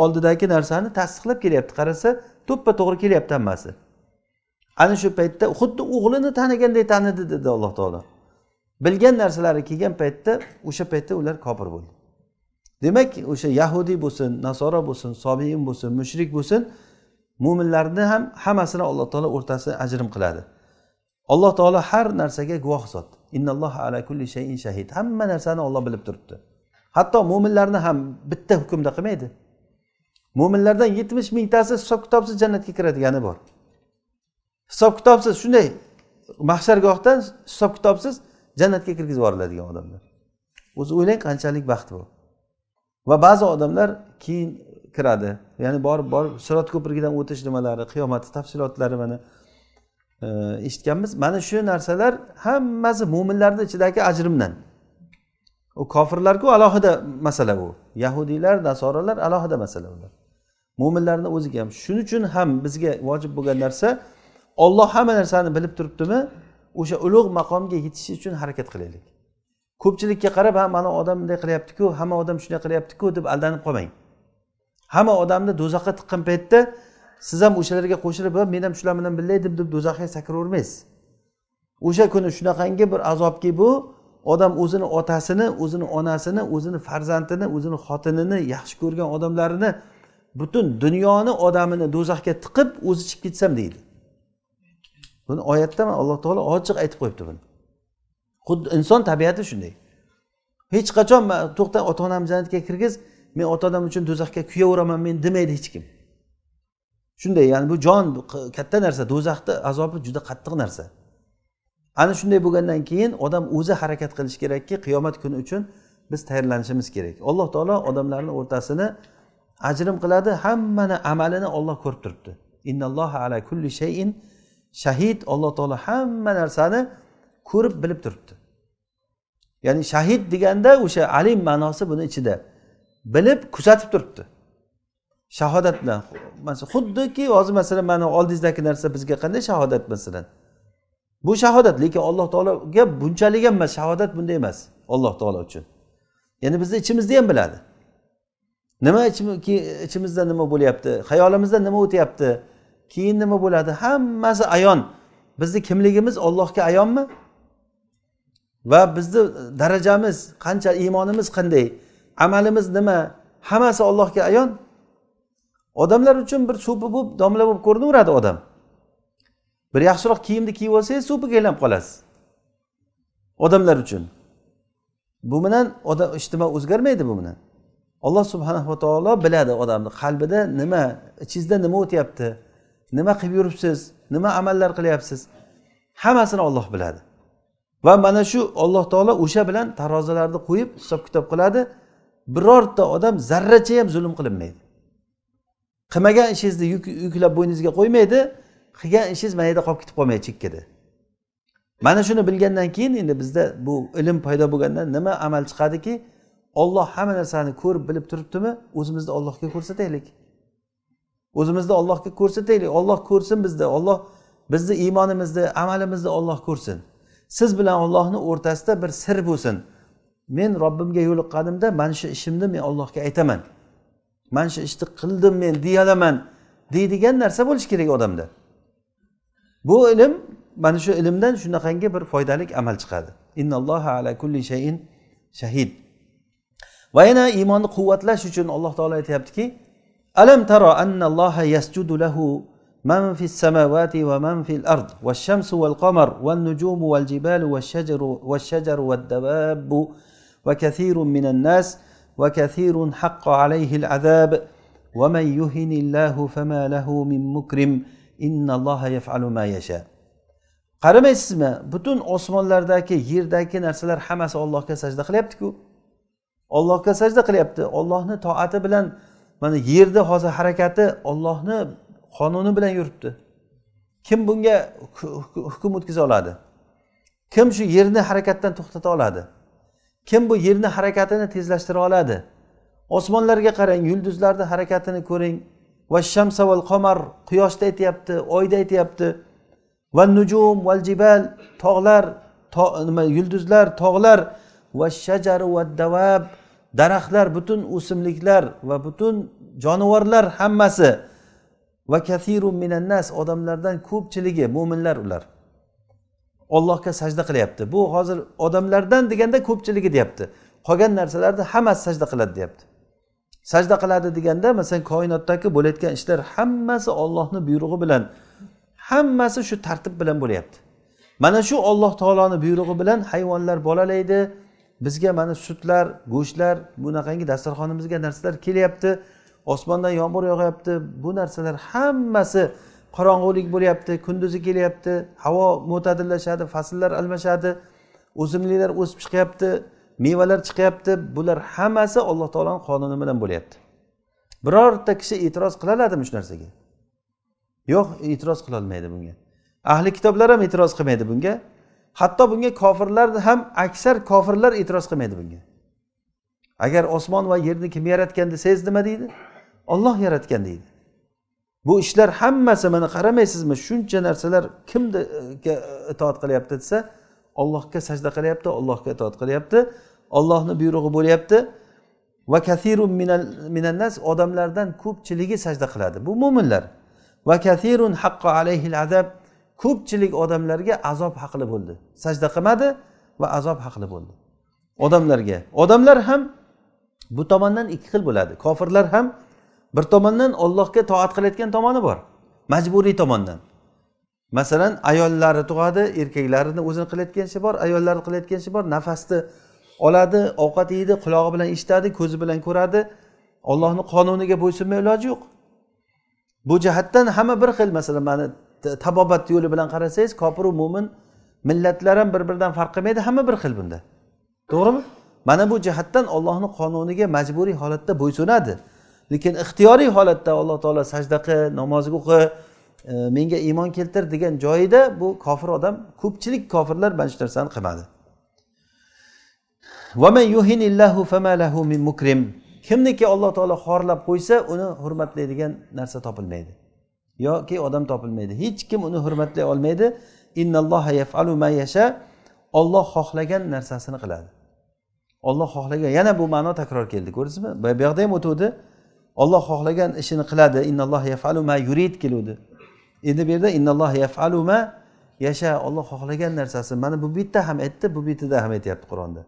oldidagi narsani tasdiqlab kelyapti qarasa to'ppa to'g'ri kelyapti hammasi ana shu paytda xuddi o'g'lini taniganday tanidi dedi alloh taolo bilgan narsalari kelgan paytda o'sha paytda ular kofir bo'ldi demak o'sha yahudiy bo'lsin nasoro bo'lsin sobiin bo'lsin mushrik bo'lsin mo'minlarni ham hammasini alloh taolo o'rtasi ajrim qiladi alloh taolo har narsaga guvoh zot innalloh ala kulli shayin shahid hamma narsani olloh bilib turibdi hatto mo'minlarni ham bitta hukmda qilmaydi mo'minlardan yetmish mingtasi hisob kitobsiz jannatga kiradigani bor hisob kitobsiz shunday mahshargohdan hisob kitobsiz jannatga kirgizib yuboriladigan odamlar o'zi o'ylang qanchalik baxt bu va ba'zi odamlar keyin kiradi ya'ni borib borib sirot ko'prigidan o'tish nimalari qiyomatni tafsilotlari mana eshitganmiz mana shu narsalar hammasi mo'minlarni ichidagi ajrimdan u kofirlarku alohida masala u yahudiylar nasoralar alohida masala ular mo'minlarni o'ziga ham shuning uchun ham bizga vojib bo'lgan narsa olloh hamma narsani bilib turibdimi o'sha ulug' maqomga yetish uchun harakat qilaylik ko'pchilikka qarab ha mana odam bunday qilyaptiku hamma odam shunday qilyaptiku deb aldanib qolmang hamma odamni do'zaxga tiqqan paytda siz ham o'shalarga qo'shilib men ham shular bilan birga edim deb do'zaxga sakravermaysiz o'sha kuni shunaqangi bir azobki bu odam o'zini otasini o'zini onasini o'zini farzandini o'zini xotinini yaxshi ko'rgan odamlarini butun dunyoni odamini do'zaxga tiqib o'zi chiqib ketsam deydi buni oyatda alloh taolo ochiq aytib qo'yibdi buni xuddi inson tabiati shunday hech qachon to'xta ota onamni jannatga kirgiz men ota onam uchun do'zaxga kuyaveraman men demaydi hech kim shunday ya'ni bu jon katta narsa do'zaxni azobi juda qattiq narsa ana shunday bo'lgandan keyin odam o'zi harakat qilishi kerakki qiyomat kuni uchun biz tayyorlanishimiz kerak alloh taolo odamlarni o'rtasini ajrim qiladi hammani amalini olloh ko'rib turibdi innalloha ala kulli shayin shahid alloh taolo hamma narsani ko'rib bilib turibdi ya'ni shahid deganda o'sha alim ma'nosi buni ichida bilib kuzatib turibdi shahodat bilan xuddiki hozir masalan mana oldingizdagi narsa bizga qanday shahodat masalan bu shahodat lekin alloh taologa bunchalik ham emas shahodat bunday emas alloh taolo uchun ya'ni bizni ichimizda ham biladi nima ichimizda nima bo'lyapti xayolimizda nima o'tyapti keyin nima bo'ladi hammasi ayon bizni kimligimiz ollohga ayonmi va bizni darajamiz qancha iymonimiz qanday amalimiz nima hammasi ollohga ayon odamlar uchun bir supi bo'lib domla bo'lib ko'rinaveradi odam bir yaxshiroq kiyimni kiyib olsangiz supiga aylanib qolasiz odamlar uchun bu bilan odam ijtimo o'zgarmaydi bu bilan alloh subhanava taolo biladi odamni qalbida nima ichingizda nima o'tyapti nima qilib yuribsiz nima amallar qilyapsiz hammasini olloh biladi va mana shu olloh taolo o'sha bilan tarozilarni qo'yib hisob kitob qiladi birorta odam zarracha ham zulm qilinmaydi qilmagan ishingizni yuklab bo'yningizga qo'ymaydi qilgan ishingiz mana yerda qolib ketib qolmaydi chekkada mana shuni bilgandan keyin endi bizda bu ilm paydo bo'lgandan nima amal chiqadiki olloh hamma narsani ko'rib bilib turibdimi o'zimizni ollohga ko'rsataylik o'zimizni ollohga ko'rsataylik olloh ko'rsin bizni olloh bizni iymonimizni amalimizni olloh ko'rsin siz bilan ollohni o'rtasida bir sir bo'lsin men robbimga yo'liqqanimda mana shu ishimni men ollohga aytaman mana shu ishni qildim men deyolaman deydigan narsa bo'lishi kerak odamda bu ilm mana shu ilmdan shunaqangi bir foydali amal chiqadi innalloha ala kulli shayin shahid va yana iymonni quvvatlash uchun alloh taolo aytyaptiki alam taro annalloha yasjudu lahu man man samawati fil ard من في السماوات ومن في الأرض والشمس والقمر والنجوم shajaru والشجر dababu والدواب وكثير minan nas وكثير حق عليه العذاب ومن يهن الله فما له من مكرم إن الله يفعل ما يشاء qaramaysizmi butun osmonlardagi yerdagi narsalar hammasi ollohga sajda qilyaptiku ollohga sajda qilyapti ollohni toati bilan mana yerni hozir harakati ollohni qonuni bilan yuribdi kim bunga hukm o'tkaza oladi kim shu yerni harakatdan to'xtata oladi kim bu yerni harakatini tezlashtira oladi osmonlarga qarang yulduzlarni harakatini ko'ring va shamsa val qamar quyoshda aytyapti oyda aytyapti va nujum val jibal tog'lar nima yulduzlar tog'lar va shajaru va davab daraxtlar butun o'simliklar va butun jonivorlar hammasi va kathiru minannas odamlardan ko'pchiligi mo'minlar ular ollohga sajda qilyapti bu hozir odamlardan deganda ko'pchiligi deyapti qolgan narsalarni hammasi sajda qiladi deyapti sajda qiladi deganda masalan koinotdagi bo'layotgan ishlar hammasi ollohni buyrug'i bilan hammasi shu tartib bilan bo'lyapti mana shu olloh taoloni buyrug'i bilan hayvonlar bolalaydi bizga mana sutlar go'shtlar bunaqangi dasturxonimizga narsalar kelyapti osmondan yomg'ir yog'yapti bu narsalar hammasi qorong'ulik bo'lyapti kunduzi kelyapti havo mo'tadillashadi fasllar almashadi o'simliklar o'sib chiqyapti mevalar chiqyapti bular hammasi alloh taoloni qonuni bilan bo'lyapti birorta kishi e'tiroz qila oladimi shu narsaga yo'q e'tiroz qilolmaydi bunga ahli kitoblar ham e'tiroz qilmaydi bunga hatto bunga kofirlar ham aksar kofirlar e'tiroz qilmaydi bunga agar osmon va yerni kim yaratgan desangiz nima deydi olloh yaratgan deydi bu ishlar hammasi mana qaramaysizmi shuncha narsalar kimga itoat qilyapti desa ollohga sajda qilyapti ollohga itoat qilyapti ollohni buyrug'i bo'lyapti va kathirun minannas odamlardan ko'pchiligi sajda qiladi bu mo'minlar va kathirun haqqo alayhil adab ko'pchilik odamlarga azob haqli bo'ldi sajda qilmadi va azob haqli bo'ldi odamlarga odamlar ham bu tomondan ikki xil bo'ladi kofirlar ham bir tomondan ollohga toat qilayotgan tomoni bor majburiy tomondan masalan ayollari tug'adi erkaklarini o'zini qilayotgan ishi bor ayollarni qilayotgan ishi bor nafasni oladi ovqat yeydi qulog'i bilan eshitadi ko'zi bilan ko'radi ollohni qonuniga bo'ysunmay iloji yo'q bu jihatdan hamma bir xil masalan mana tabobat yo'li bilan qarasangiz kofiru mo'min millatlar ham bir biridan farq qilmaydi hamma bir xil bunda to'g'rimi mana bu jihatdan ollohni qonuniga majburiy holatda bo'ysunadi lekin ixtiyoriy holatda alloh taolo sajda qil namoz o'qi e, menga iymon keltir degan joyida bu kofir odam ko'pchilik kofirlar mana shu narsani qilmadi kimniki alloh taolo xorlab qo'ysa uni hurmatlaydigan narsa topilmaydi yoki odam topilmaydi hech kim uni hurmatlay olmaydi ma yasha olloh xohlagan narsasini qiladi olloh xohlagan yana bu ma'no takror keldi ko'rdingizmi bu ham o'tuvdi olloh xohlagan ishini qiladi innalloh yafalu ma yurid keluvdi endi bu yerda innalloh yafalu ma yasha olloh xohlagan narsasi mana bu bitta ham aytdi bu bitida ham aytyapti qur'onda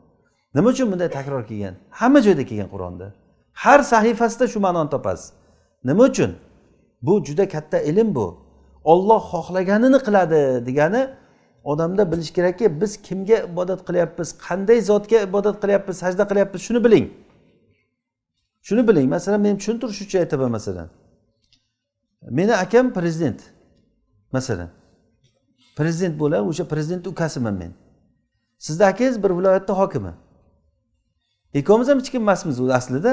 nima uchun bunday takror kelgan hamma joyda kelgan qur'onda har sahifasida shu ma'noni topasiz nima uchun bu juda katta ilm bu olloh xohlaganini qiladi degani odamda bilish kerakki biz kimga ibodat qilyapmiz qanday zotga ibodat qilyapmiz sajda qilyapmiz shuni biling shuni biling masalan men tushuntirish uchun aytaman masalan meni akam prezident masalan prezident bo'laman o'sha prezident ukasiman men sizni akangiz bir viloyatni hokimi ikkovimiz ham hech kim emasmiz u aslida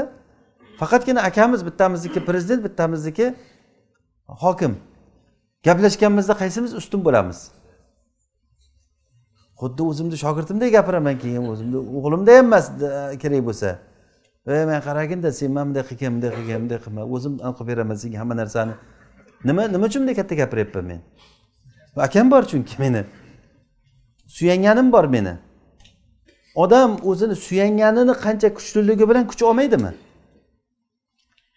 faqatgina akamiz bittamizniki prezident bittamizniki hokim gaplashganimizda qaysimiz ustun bo'lamiz xuddi o'zimni shogirdimdek gapiraman keyin o'zimni o'g'limda ham emas kerak bo'lsa ey man qaraginda sen mana bunday qilgin bunday qilgin bunday qilma o'zim qilib beraman senga hamma narsani nima nima uchun bunday katta gapiryapman men akam bor chunki meni suyanganim bor meni odam o'zini suyanganini qancha kuchliligi bilan kuch olmaydimi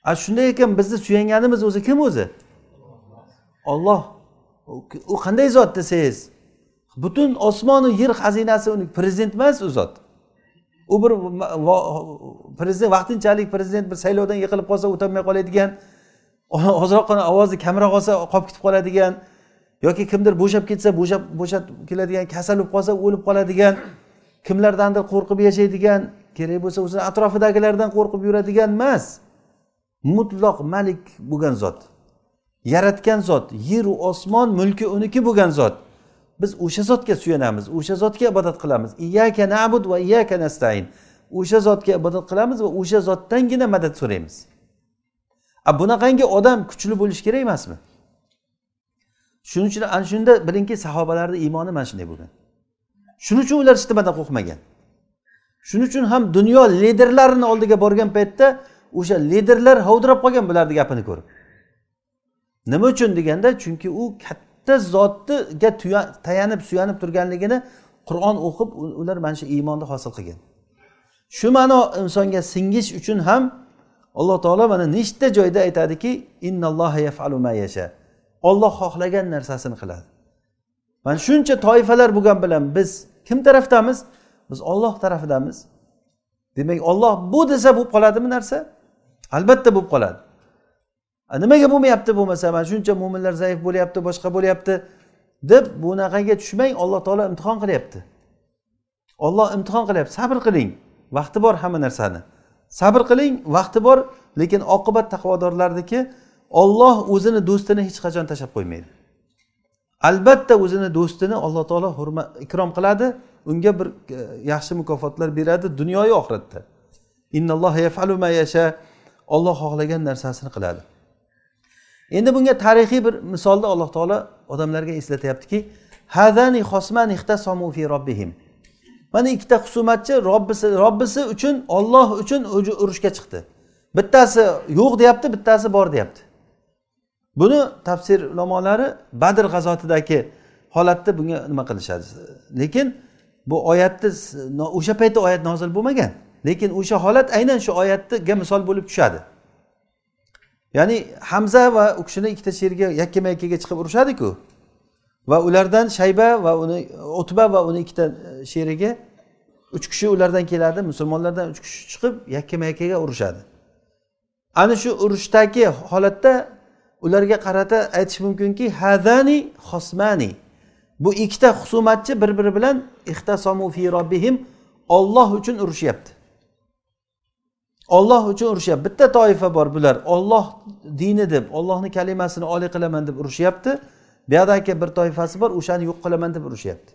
a shunday ekan bizni suyanganimiz o'zi kim o'zi olloh u qanday zot desangiz butun osmonu yer xazinasi uni prezident emas u zot u bir prezident vaqtinchalik prezident bir saylovdan yiqilib qolsa o'tolmay qoladigan ozroqgina ovozi kamroq olsa qolib ketib qoladigan yoki kimdir bo'shab ketsa bo'shab bo'shab keladigan kasal bo'lib qolsa o'lib qoladigan kimlardandir qo'rqib yashaydigan kerak bo'lsa o'zini atrofidagilardan qo'rqib yuradigan emas mutloq malik bo'lgan zot yaratgan zot yeru osmon mulki uniki bo'lgan zot biz o'sha zotga suyanamiz o'sha zotga ibodat qilamiz iyaka nabud va iyaka nastain o'sha zotga ibodat qilamiz va o'sha zotdangina madad so'raymiz a bunaqangi odam kuchli bo'lishi kerak emasmi shuning uchun ana shunda bilingki sahobalarni iymoni mana shunday bo'lgan shuning uchun ular shitmadan qo'rqmagan shuning uchun ham dunyo liderlarini oldiga borgan paytda o'sha liderlar hovdirab qolgan bularni gapini ko'rib nima uchun deganda chunki u katta bitta zotniga tayanib suyanib turganligini qur'on o'qib ular mana shu iymonni hosil qilgan shu ma'no insonga singish uchun ham alloh taolo mana nechta joyda aytadiki innalloha yasha olloh xohlagan narsasini qiladi mana shuncha toifalar bo'lgan bilan biz kim tarafdamiz biz olloh tarafidamiz demak olloh bu desa bo'lib qoladimi narsa albatta bo'lib qoladi nimaga bo'lmayapti bo'lmasa mana shuncha mo'minlar zaif bo'lyapti boshqa bo'lyapti deb bunaqaga tushmang alloh taolo imtihon qilyapti olloh imtihon qilyapti sabr qiling vaqti bor hamma narsani sabr qiling vaqti bor lekin oqibat taqvodorlarniki olloh o'zini do'stini hech qachon tashlab qo'ymaydi albatta o'zini do'stini alloh taolo hurmat ikrom qiladi unga bir e, yaxshi mukofotlar beradi dunyoyu oxiratda innalloh yafalu ma yasha olloh xohlagan narsasini qiladi endi bunga tarixiy bir misolni alloh taolo odamlarga eslatyaptiki hadani xosman fi robbihim mana ikkita husumatchi robbisi robbisi uchun olloh uchun urushga chiqdi bittasi yo'q deyapti bittasi bor deyapti buni tafsir ulamolari badr g'azotidagi holatda bunga nima qilishadi lekin bu oyatni o'sha paytda oyat nozil bo'lmagan lekin o'sha holat aynan shu oyatga misol bo'lib tushadi ya'ni hamza va u kishini ikkita sherga yakkama yakkaga chiqib urishadiku va ulardan shayba va uni utba va uni ikkita e, sherigi uch kishi ulardan keladi musulmonlardan uch kishi chiqib yakkama yakkaga urushadi ana shu urushdagi holatda ularga qarata aytish mumkinki hadani xosmani bu ikkita husumatchi bir biri bilan ixtasomu fi robbihim olloh uchun urushyapti olloh uchun urushyapti bitta toifa bor bular olloh dini deb ollohni kalimasini oliy qilaman deb urushyapti buyoqdagi bir toifasi bor o'shani yo'q qilaman deb urushyapti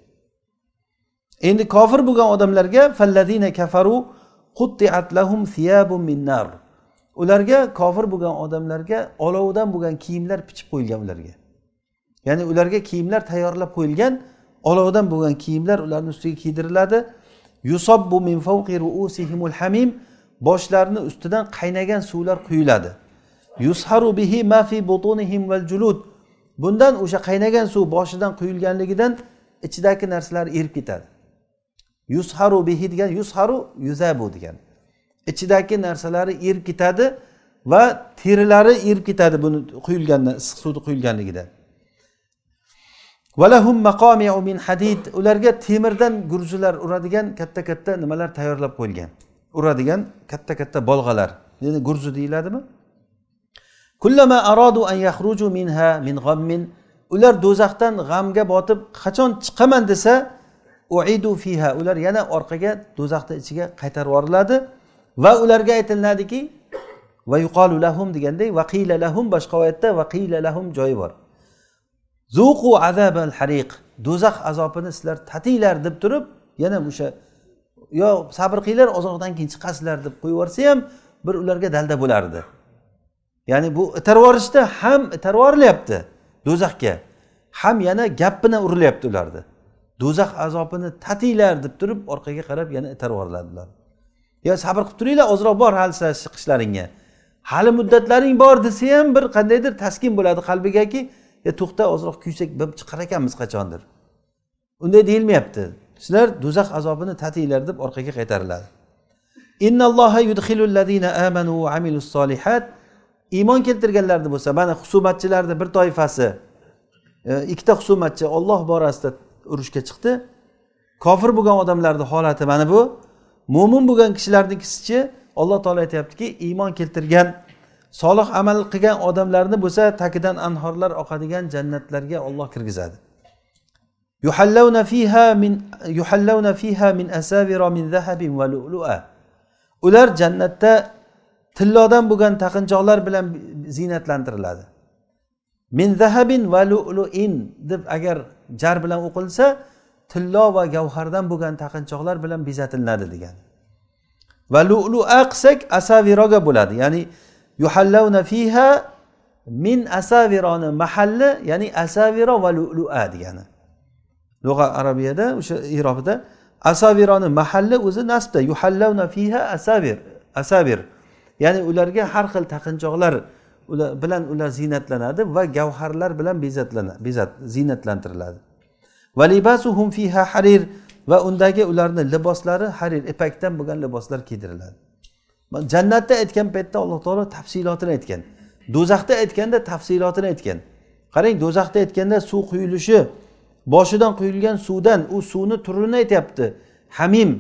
endi kofir bo'lgan odamlarga falladina kafaru quttiat lahum thiyabun min nar ularga kofir bo'lgan odamlarga olovdan bo'lgan kiyimlar pichib qo'yilgan ularga ya'ni ularga kiyimlar tayyorlab qo'yilgan olovdan bo'lgan kiyimlar ularni ustiga kiydiriladi yusobbu min fawqi ruusihimul hamim boshlarini ustidan qaynagan suvlar quyiladi yusharu bihi ma fi butunihim val julud bundan o'sha qaynagan suv boshidan quyilganligidan ichidagi narsalar erib ketadi yusharu bihi degan yusharu yuzabu degan ichidagi narsalari erib ketadi va terilari erib ketadi buni quyilgandan issiq suvni quyilganligidan valahum min hadid ularga temirdan gurzilar uradigan katta katta nimalar tayyorlab qo'yilgan uradigan katta katta bolg'alar ya'ni gurzi deyiladimi kullama arodu an yaxruju minha min ghammin ular do'zaxdan g'amga botib qachon chiqaman desa uidu fiha ular yana orqaga do'zaxni ichiga qaytarib yuboriladi va ularga aytiladiki va yuqolu lahum deganday vaqila lahum boshqa oyatda vaqila lahum joyi bor zuqu azabal hariq do'zax azobini sizlar tatinglar deb turib yana o'sha yo sabr qilinglar ozoqdan keyin chiqasizlar deb qo'yib yuborsa ham bir ularga dalda bo'lardi ya'ni bu itarib yuborishda ham itarib yuborilyapti do'zaxga ham yana gap bilan urilyapti ularni do'zax azobini tatinglar deb turib orqaga qarab yana itarib yuboriladi ular yo sabr qilib turinglar ozroq bor hali chiqishlaringga hali muddatlaring bor desa ham bir qandaydir taskin bo'ladi qalbigaki to'xta ozroq kuysak chiqar ekanmiz qachondir unday deyilmayapti sizlar do'zax azobini tatinglar deb orqaga qaytariladi iymon keltirganlarni bo'lsa mana husumatchilarni bir toifasi e, ikkita husumatchi olloh borasida urushga chiqdi kofir bo'lgan odamlarni holati mana bu mo'min bo'lgan kishilarnikisichi olloh taolo aytyaptiki iymon keltirgan solih amal qilgan odamlarni bo'lsa tagidan anhorlar oqadigan jannatlarga olloh kirgizadi yuhallawna fiha min yuhallawna fiha min asavira min zahabin va ular jannatda tillodan bo'lgan taqinchoqlar bilan ziynatlantiriladi min zahabin va lu'luin deb agar jar bilan o'qilsa tillo va gavhardan bo'lgan taqinchoqlar bilan bezatiladi degani va lu'lua qilsak asaviroga bo'ladi ya'ni yuhallawna fiha min asavironi mahalli ya'ni asaviro va lu'lua degani lug'a arabiyada o'sha irobida asabironi mahalli o'zi nasbda yuhallavna fiha asabir asabir ya'ni ularga har xil taqinchoqlar bilan ular ziynatlanadi va gavharlar bilan bezatlanadi bezat ziynatlantiriladi va hum fiha harir va undagi ularni liboslari harir ipakdan bo'lgan liboslar kiydiriladi jannatda aytgan paytda alloh taolo tafsilotini aytgan do'zaxda aytganda tafsilotini aytgan qarang do'zaxda aytganda suv quyilishi boshidan quyilgan suvdan u suvni turini aytyapti hamim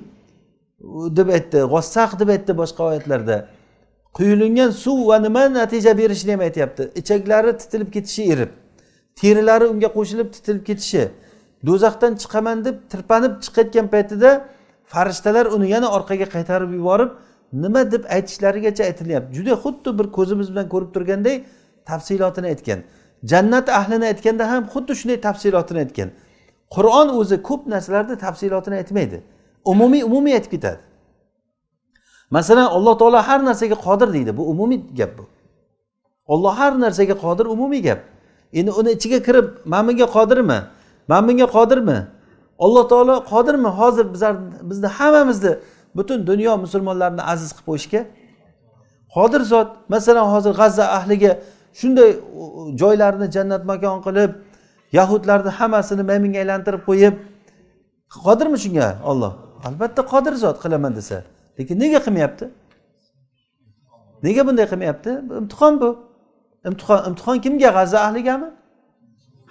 deb aytdi g'ossaq deb aytdi boshqa oyatlarda quyilingan suv va nima natija berishini ham aytyapti ichaklari titilib ketishi erib terilari unga qo'shilib titilib ketishi do'zaxdan chiqaman deb tirpanib chiqayotgan paytida farishtalar uni yana orqaga qaytarib yuborib nima deb aytishlarigacha aytilyapti juda xuddi bir ko'zimiz bilan ko'rib turganday tafsilotini aytgan jannat ahlini aytganda ham xuddi shunday tafsilotini aytgan qur'on o'zi ko'p narsalarni tafsilotini aytmaydi umumiy umumiy aytib ketadi masalan alloh taolo har narsaga qodir deydi bu umumiy gap bu olloh har narsaga qodir umumiy gap endi uni ichiga kirib man bunga qodirmi man bunga qodirmi alloh taolo qodirmi hozir bizlar bizni hammamizni butun dunyo musulmonlarini aziz qilib qo'yishga qodir zot masalan hozir g'azza ahliga shunday joylarni jannat makon qilib yahudlarni hammasini maymunga aylantirib qo'yib qodirmi shunga olloh albatta qodir zot qilaman desa lekin nega qilmayapti nega bunday qilmayapti imtihon bu imtihon imtihon kimga g'azza ahligami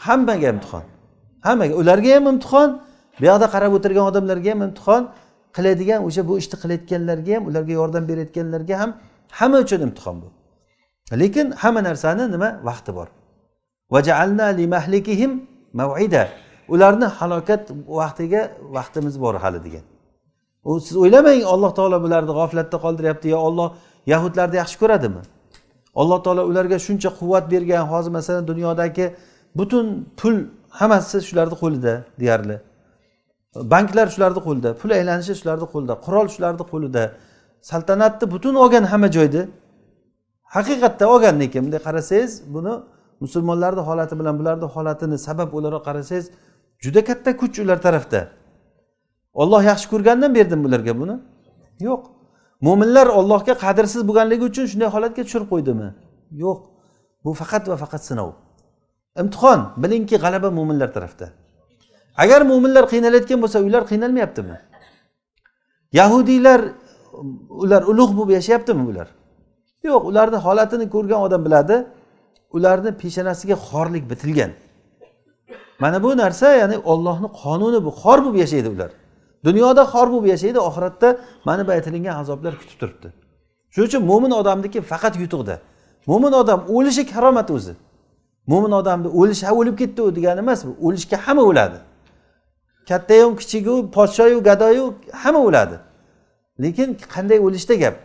hammaga imtihon hammaga ularga ham imtihon bu yoqda qarab o'tirgan odamlarga ham imtihon qiladigan o'sha bu ishni qilayotganlarga ham ularga yordam berayotganlarga ham hamma uchun imtihon bu lekin hamma narsani nima vaqti bor ularni halokat vaqtiga vaqtimiz bor hali degan u siz o'ylamang alloh taolo bularni g'oflatda qoldiryapti yo olloh yahudlarni yaxshi ko'radimi alloh taolo ularga shuncha quvvat bergan hozir masalan dunyodagi butun pul hammasi shularni qo'lida deyarli banklar shularni qo'lida pul aylanishi shularni qo'lida qurol shularni qo'lida saltanatni butun olgan hamma joyda haqiqatda olgandan keyin bunday qarasangiz buni musulmonlarni holati bilan bularni holatini sabab o'laroq qarasangiz juda katta kuch ular tarafda olloh yaxshi ko'rganidan berdim bularga buni yo'q mo'minlar ollohga qadrsiz bo'lganligi uchun shunday holatga tushirib qo'ydimi yo'q bu faqat va faqat sinov imtihon bilingki g'alaba mo'minlar tarafda agar mo'minlar qiynalayotgan bo'lsa ular qiynalmayaptimi yahudiylar ular ulug' bo'lib yashayaptimi ular yo'q ularni holatini ko'rgan odam biladi ularni peshonasiga xorlik bitilgan mana bu narsa ya'ni ollohni qonuni bu xor bo'lib yashaydi ular dunyoda xor bo'lib yashaydi oxiratda mana bu aytilingan azoblar kutib turibdi shuning uchun mo'min odamniki faqat yutuqda mo'min odam o'lishi karomat o'zi mo'min odamni o'lishi ha o'lib ketdi u degani emas bu o'lishga hamma o'ladi kattayu kichigu podshoyu gadoyu hamma o'ladi lekin qanday o'lishda gap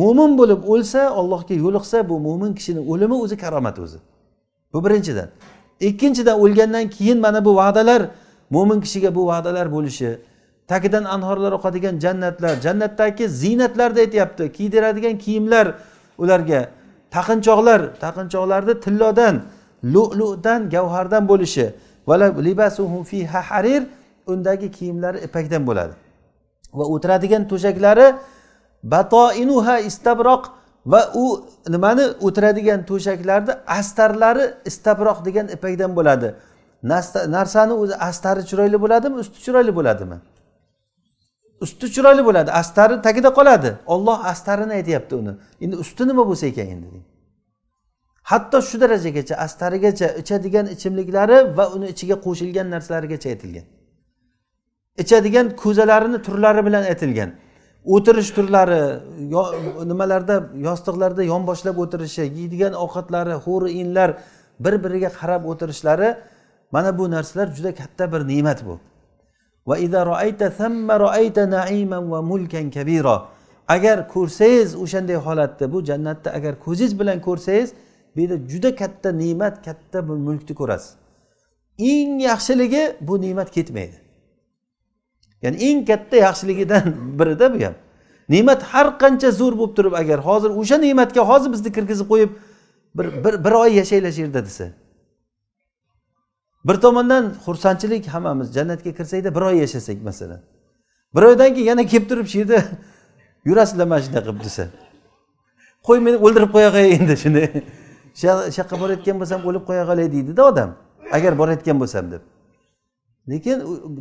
mo'min bo'lib o'lsa ollohga yo'liqsa bu mo'min kishini o'limi o'zi karomat o'zi bu birinchidan ikkinchidan o'lgandan keyin mana bu va'dalar mo'min kishiga bu va'dalar bo'lishi tagidan anhorlar oqadigan jannatlar jannatdagi ziynatlarni aytyapti kiydiradigan kiyimlar ularga taqinchoqlar taqinchoqlarni tillodan lu'ludan gavhardan bo'lishi harir undagi kiyimlari ipakdan bo'ladi va o'tiradigan to'shaklari batoinuha istabroq va u nimani o'tiradigan to'shaklarni astarlari istabroq degan ipakdan bo'ladi narsani o'zi astari chiroyli bo'ladimi usti chiroyli bo'ladimi usti chiroyli bo'ladi astari tagida qoladi olloh astarini aytyapti uni endi usti nima bo'lsa ekan endi hatto shu darajagacha astarigacha ichadigan ichimliklari va uni ichiga qo'shilgan narsalarigacha aytilgan ichadigan ko'zalarini turlari bilan aytilgan o'tirish turlari nimalarda yostiqlarda yonboshlab o'tirishi yeydigan ovqatlari huri inlar bir biriga qarab o'tirishlari mana bu narsalar juda katta bir ne'mat bu agar ko'rsangiz o'shanday holatni bu jannatni agar ko'zingiz bilan ko'rsangiz bu yerda juda katta ne'mat katta bir mulkni ko'rasiz eng yaxshiligi bu ne'mat ketmaydi ya'ni eng katta yaxshiligidan birida bu ham ne'mat har qancha zo'r bo'lib turib agar hozir o'sha ne'matga hozir bizni kirgizib qo'yib bir bir, bir oy yashanglar shu yerda desa bir tomondan xursandchilik hammamiz jannatga kirsakda bir oy yashasak masalan bir oydan keyin yana kelib turib shu yerda [laughs] yurasizlar mana shunaqa qilib desa qo'y meni o'ldirib qo'ya qolay endi shuni [laughs] shu yoqqa borayotgan bo'lsam o'lib qo'ya qolay deydida odam agar borayotgan bo'lsam deb lekin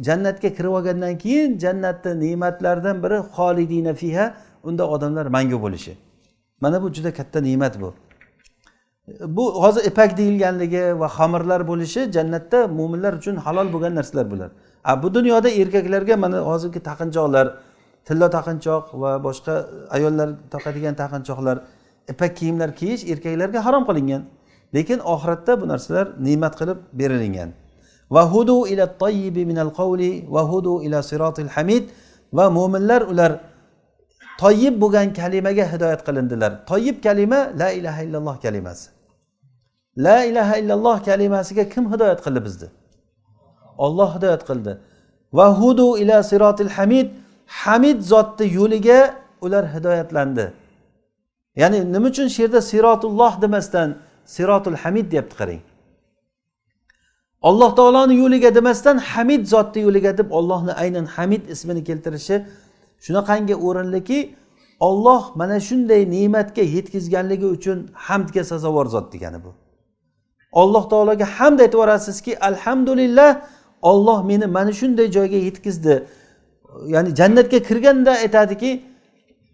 jannatga kirib olgandan keyin jannatni ne'matlaridan biri xolidina fiha unda odamlar mangu bo'lishi mana bu juda katta ne'mat bu bu hozir ipak deyilganligi va xamirlar bo'lishi jannatda mo'minlar uchun halol bo'lgan narsalar bular a bu dunyoda erkaklarga mana hozirgi taqinchoqlar tillo taqinchoq va boshqa ayollar taqadigan taqinchoqlar ipak kiyimlar kiyish erkaklarga harom qilingan lekin oxiratda bu narsalar ne'mat qilib berilingan va hudu ila tayyibi minal qavli va hudu ila sirotil hamid va mo'minlar ular toyib bo'lgan kalimaga hidoyat qilindilar toyib kalima la ilaha illalloh kalimasi la ilaha illalloh kalimasiga kim hidoyat qildi bizni olloh hidoyat qildi va hudu ila sirotil hamid hamid zotni yo'liga ular hidoyatlandi ya'ni nima uchun shu yerda sirotulloh demasdan sirotul hamid deyapti qarang alloh taoloni yo'liga demasdan hamid zotni yo'liga deb ollohni aynan hamid ismini keltirishi shunaqangi o'rinliki olloh mana shunday ne'matga yetkazganligi uchun hamdga sazovor zot degani bu alloh taologa hamd aytib yuborasizki alhamdulillah olloh meni mana shunday joyga yetkazdi ya'ni jannatga kirganda aytadiki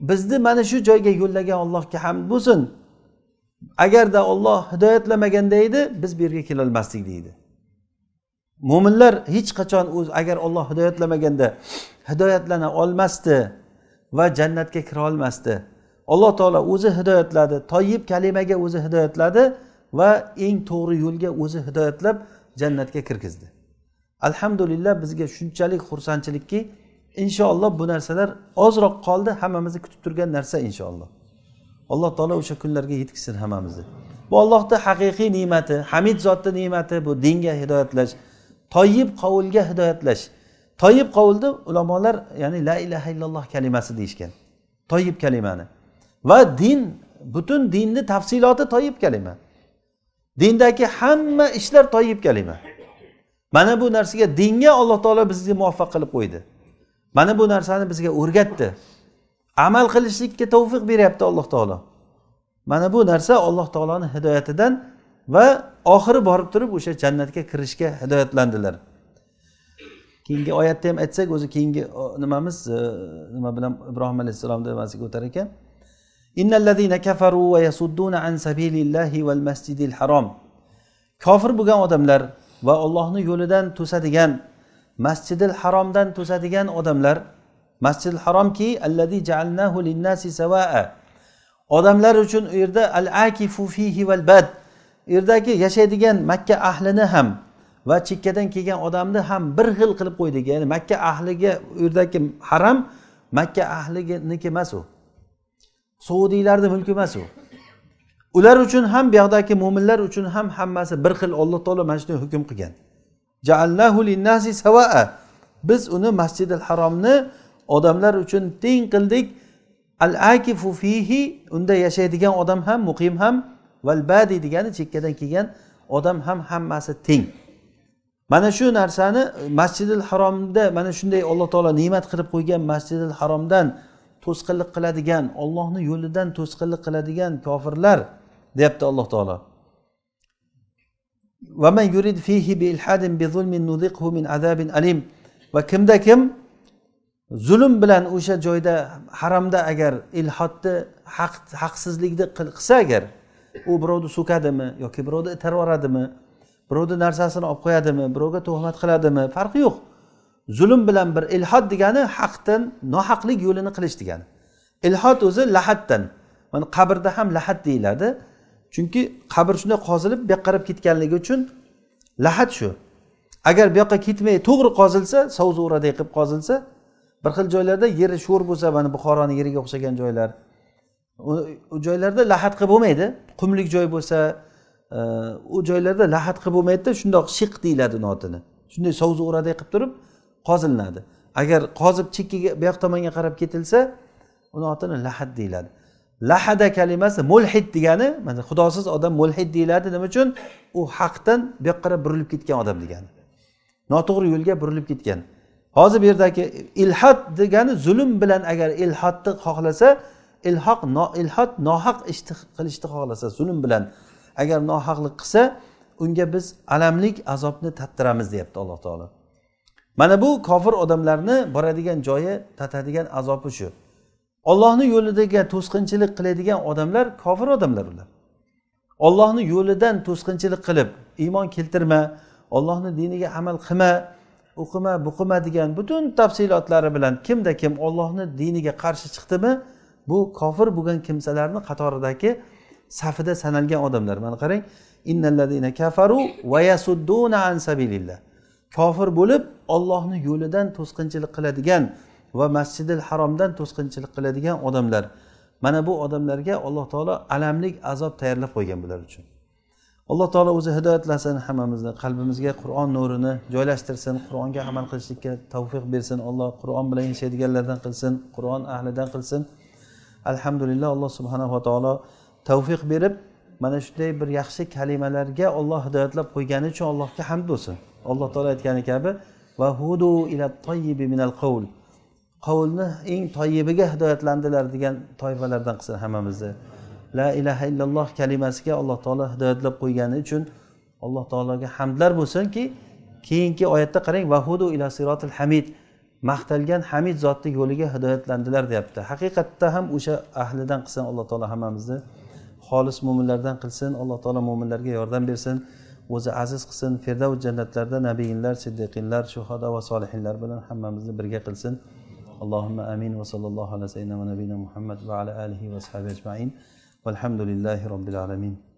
bizni mana shu joyga yo'llagan allohga hamd bo'lsin agarda olloh hidoyatlamaganda edi biz bu yerga kelolmasdik deydi mo'minlar hech qachon o'z agar olloh hidoyatlamaganda hidoyatlana olmasdi va jannatga kira olmasdi alloh taolo o'zi hidoyatladi toyib kalimaga o'zi hidoyatladi va eng to'g'ri yo'lga o'zi hidoyatlab jannatga kirgizdi alhamdulillah bizga shunchalik xursandchilikki inshaalloh bu narsalar ozroq qoldi hammamizni kutib turgan narsa inshaalloh alloh taolo o'sha kunlarga yetkazsin hammamizni bu ollohni haqiqiy ne'mati hamid zotni ne'mati bu dinga hidoyatlash toyib qovulga hidoyatlash toyib qovulni ulamolar ya'ni la ilaha illalloh kalimasi deyishgan toyib kalimani va din butun dinni tafsiloti toyib kalima dindagi hamma ishlar toyib kalima mana bu narsaga dinga alloh taolo bizni muvaffaq qilib qo'ydi mana bu narsani bizga o'rgatdi amal qilishlikka tavfiq beryapti alloh taolo mana bu narsa alloh taoloni hidoyatidan va oxiri borib turib o'sha jannatga kirishga hidoyatlandilar keyingi oyatda ham aytsak o'zi keyingi nimamiz e, nima bilan ibrohim alayhissalomni nimasiga o'tar ekan kofir bo'lgan odamlar va ollohni yo'lidan to'sadigan masjidil haromdan to'sadigan odamlar masjidil haromki allazi jaalnahu sawaa odamlar uchun u yerda al akifu fihi val bad yerdagi yashaydigan makka ahlini ham va chekkadan kelgan odamni ham bir xil qilib qo'ydik ya'ni makka ahliga u yerdagi haram makka ahliniki emas u saudiylarni mulki emas u ular uchun ham bu yoqdagi mo'minlar uchun ham hammasi bir xil olloh taolo mana shunday hukm qilgan biz uni masjidil haromni odamlar uchun teng qildik al akifu fihi unda yashaydigan odam ham muqim ham val badi degani chekkadan kelgan odam ham hammasi teng mana shu narsani masjidil haromda mana shunday alloh taolo ne'mat qilib qo'ygan masjidil haromdan to'sqinlik qiladigan ollohni yo'lidan to'sqinlik qiladigan kofirlar deyapti alloh taolo fihi bi zulmin min azabin alim va kimda kim zulm bilan o'sha joyda haramda agar ilhodni haq haqsizlikni qilsa agar u birovni so'kadimi yoki birovni itarib yuboradimi birovni narsasini olib qo'yadimi birovga tuhmat qiladimi farqi yo'q zulm bilan bir ilhod degani haqdan nohaqlik yo'lini qilish degani ilhod o'zi lahaddan mana qabrda ham lahad deyiladi chunki qabr shunday qozilib bu yoqqa qarab ketganligi uchun lahad shu agar bu yoqqa ketmay to'g'ri qozilsa sovzi qilib qozilsa bir xil joylarda yeri sho'r bo'lsa mana buxoroni yeriga o'xshagan joylar u joylarda lahat qilib bo'lmaydi qumlik joy bo'lsa e, u joylarda lahat qilib bo'lmaydida shundoq shiq deyiladi notini shunday o'raday qilib turib qozilinadi agar qozib chekkaga buyoq tomonga qarab ketilsa uni otini lahad deyiladi lahada kalimasi mulhid degani mana xudosiz odam mulhid deyiladi nima uchun u haqdan bu yoqqa qarab burilib ketgan odam degani noto'g'ri yo'lga burilib ketgan hozir bu yerdagi ilhod degani zulm bilan agar ilhodni xohlasa ilhoq ilhod nohaq ishni qilishni xohlasa zulm bilan agar nohaqlik qilsa unga biz alamlik azobni tattiramiz deyapti alloh taolo mana bu kofir odamlarni boradigan joyi tatadigan azobi shu ollohni yo'lidagi to'sqinchilik qiladigan odamlar kofir odamlar ular ollohni yo'lidan to'sqinchilik qilib iymon keltirma ollohni diniga amal qilma o'qima qilma degan butun tafsilotlari bilan kimda kim ollohni diniga qarshi chiqdimi bu kofir bo'lgan kimsalarni qatoridagi safida sanalgan odamlar mana qarang innalladina kafaru va yasudduna an sabilillah kofir bo'lib ollohni yo'lidan to'sqinchilik qiladigan va masjidil haromdan to'sqinchilik qiladigan odamlar mana bu odamlarga alloh taolo alamlik azob tayyorlab qo'ygan bular uchun alloh taolo o'zi hidoyatlasin hammamizni qalbimizga qur'on nurini joylashtirsin qur'onga amal qilishlikka tavfiq bersin alloh qur'on bilan yashaydiganlardan qilsin qur'on ahlidan qilsin alhamdulillah alloh subhanava taolo tavfiq berib mana shunday bir yaxshi kalimalarga olloh hidoyatlab qo'ygani uchun allohga hamd bo'lsin alloh taolo aytgani kabi va hudu ila toyibi minal qavl qavlni eng toyibiga hidoyatlandilar degan toifalardan qilsin hammamizni la ilaha illalloh kalimasiga alloh taolo hidoyatlab qo'ygani uchun alloh taologa hamdlar bo'lsinki keyingi oyatda qarang vahudu ila sirotil hamid maqtalgan hamid zotni yo'liga hidoyatlandilar deyapti haqiqatda ham o'sha ahlidan qilsin alloh taolo hammamizni xolis mo'minlardan qilsin alloh taolo mo'minlarga yordam bersin o'zi aziz qilsin firdavs jannatlarda nabiyinlar siddiqinlar shuhada va solihinlar bilan hammamizni birga qilsin allohimma amin va sallallohu alayhi va nabiyina muhammad va ala alihi va ashabi ajmain valhamdulillahi robbil alamin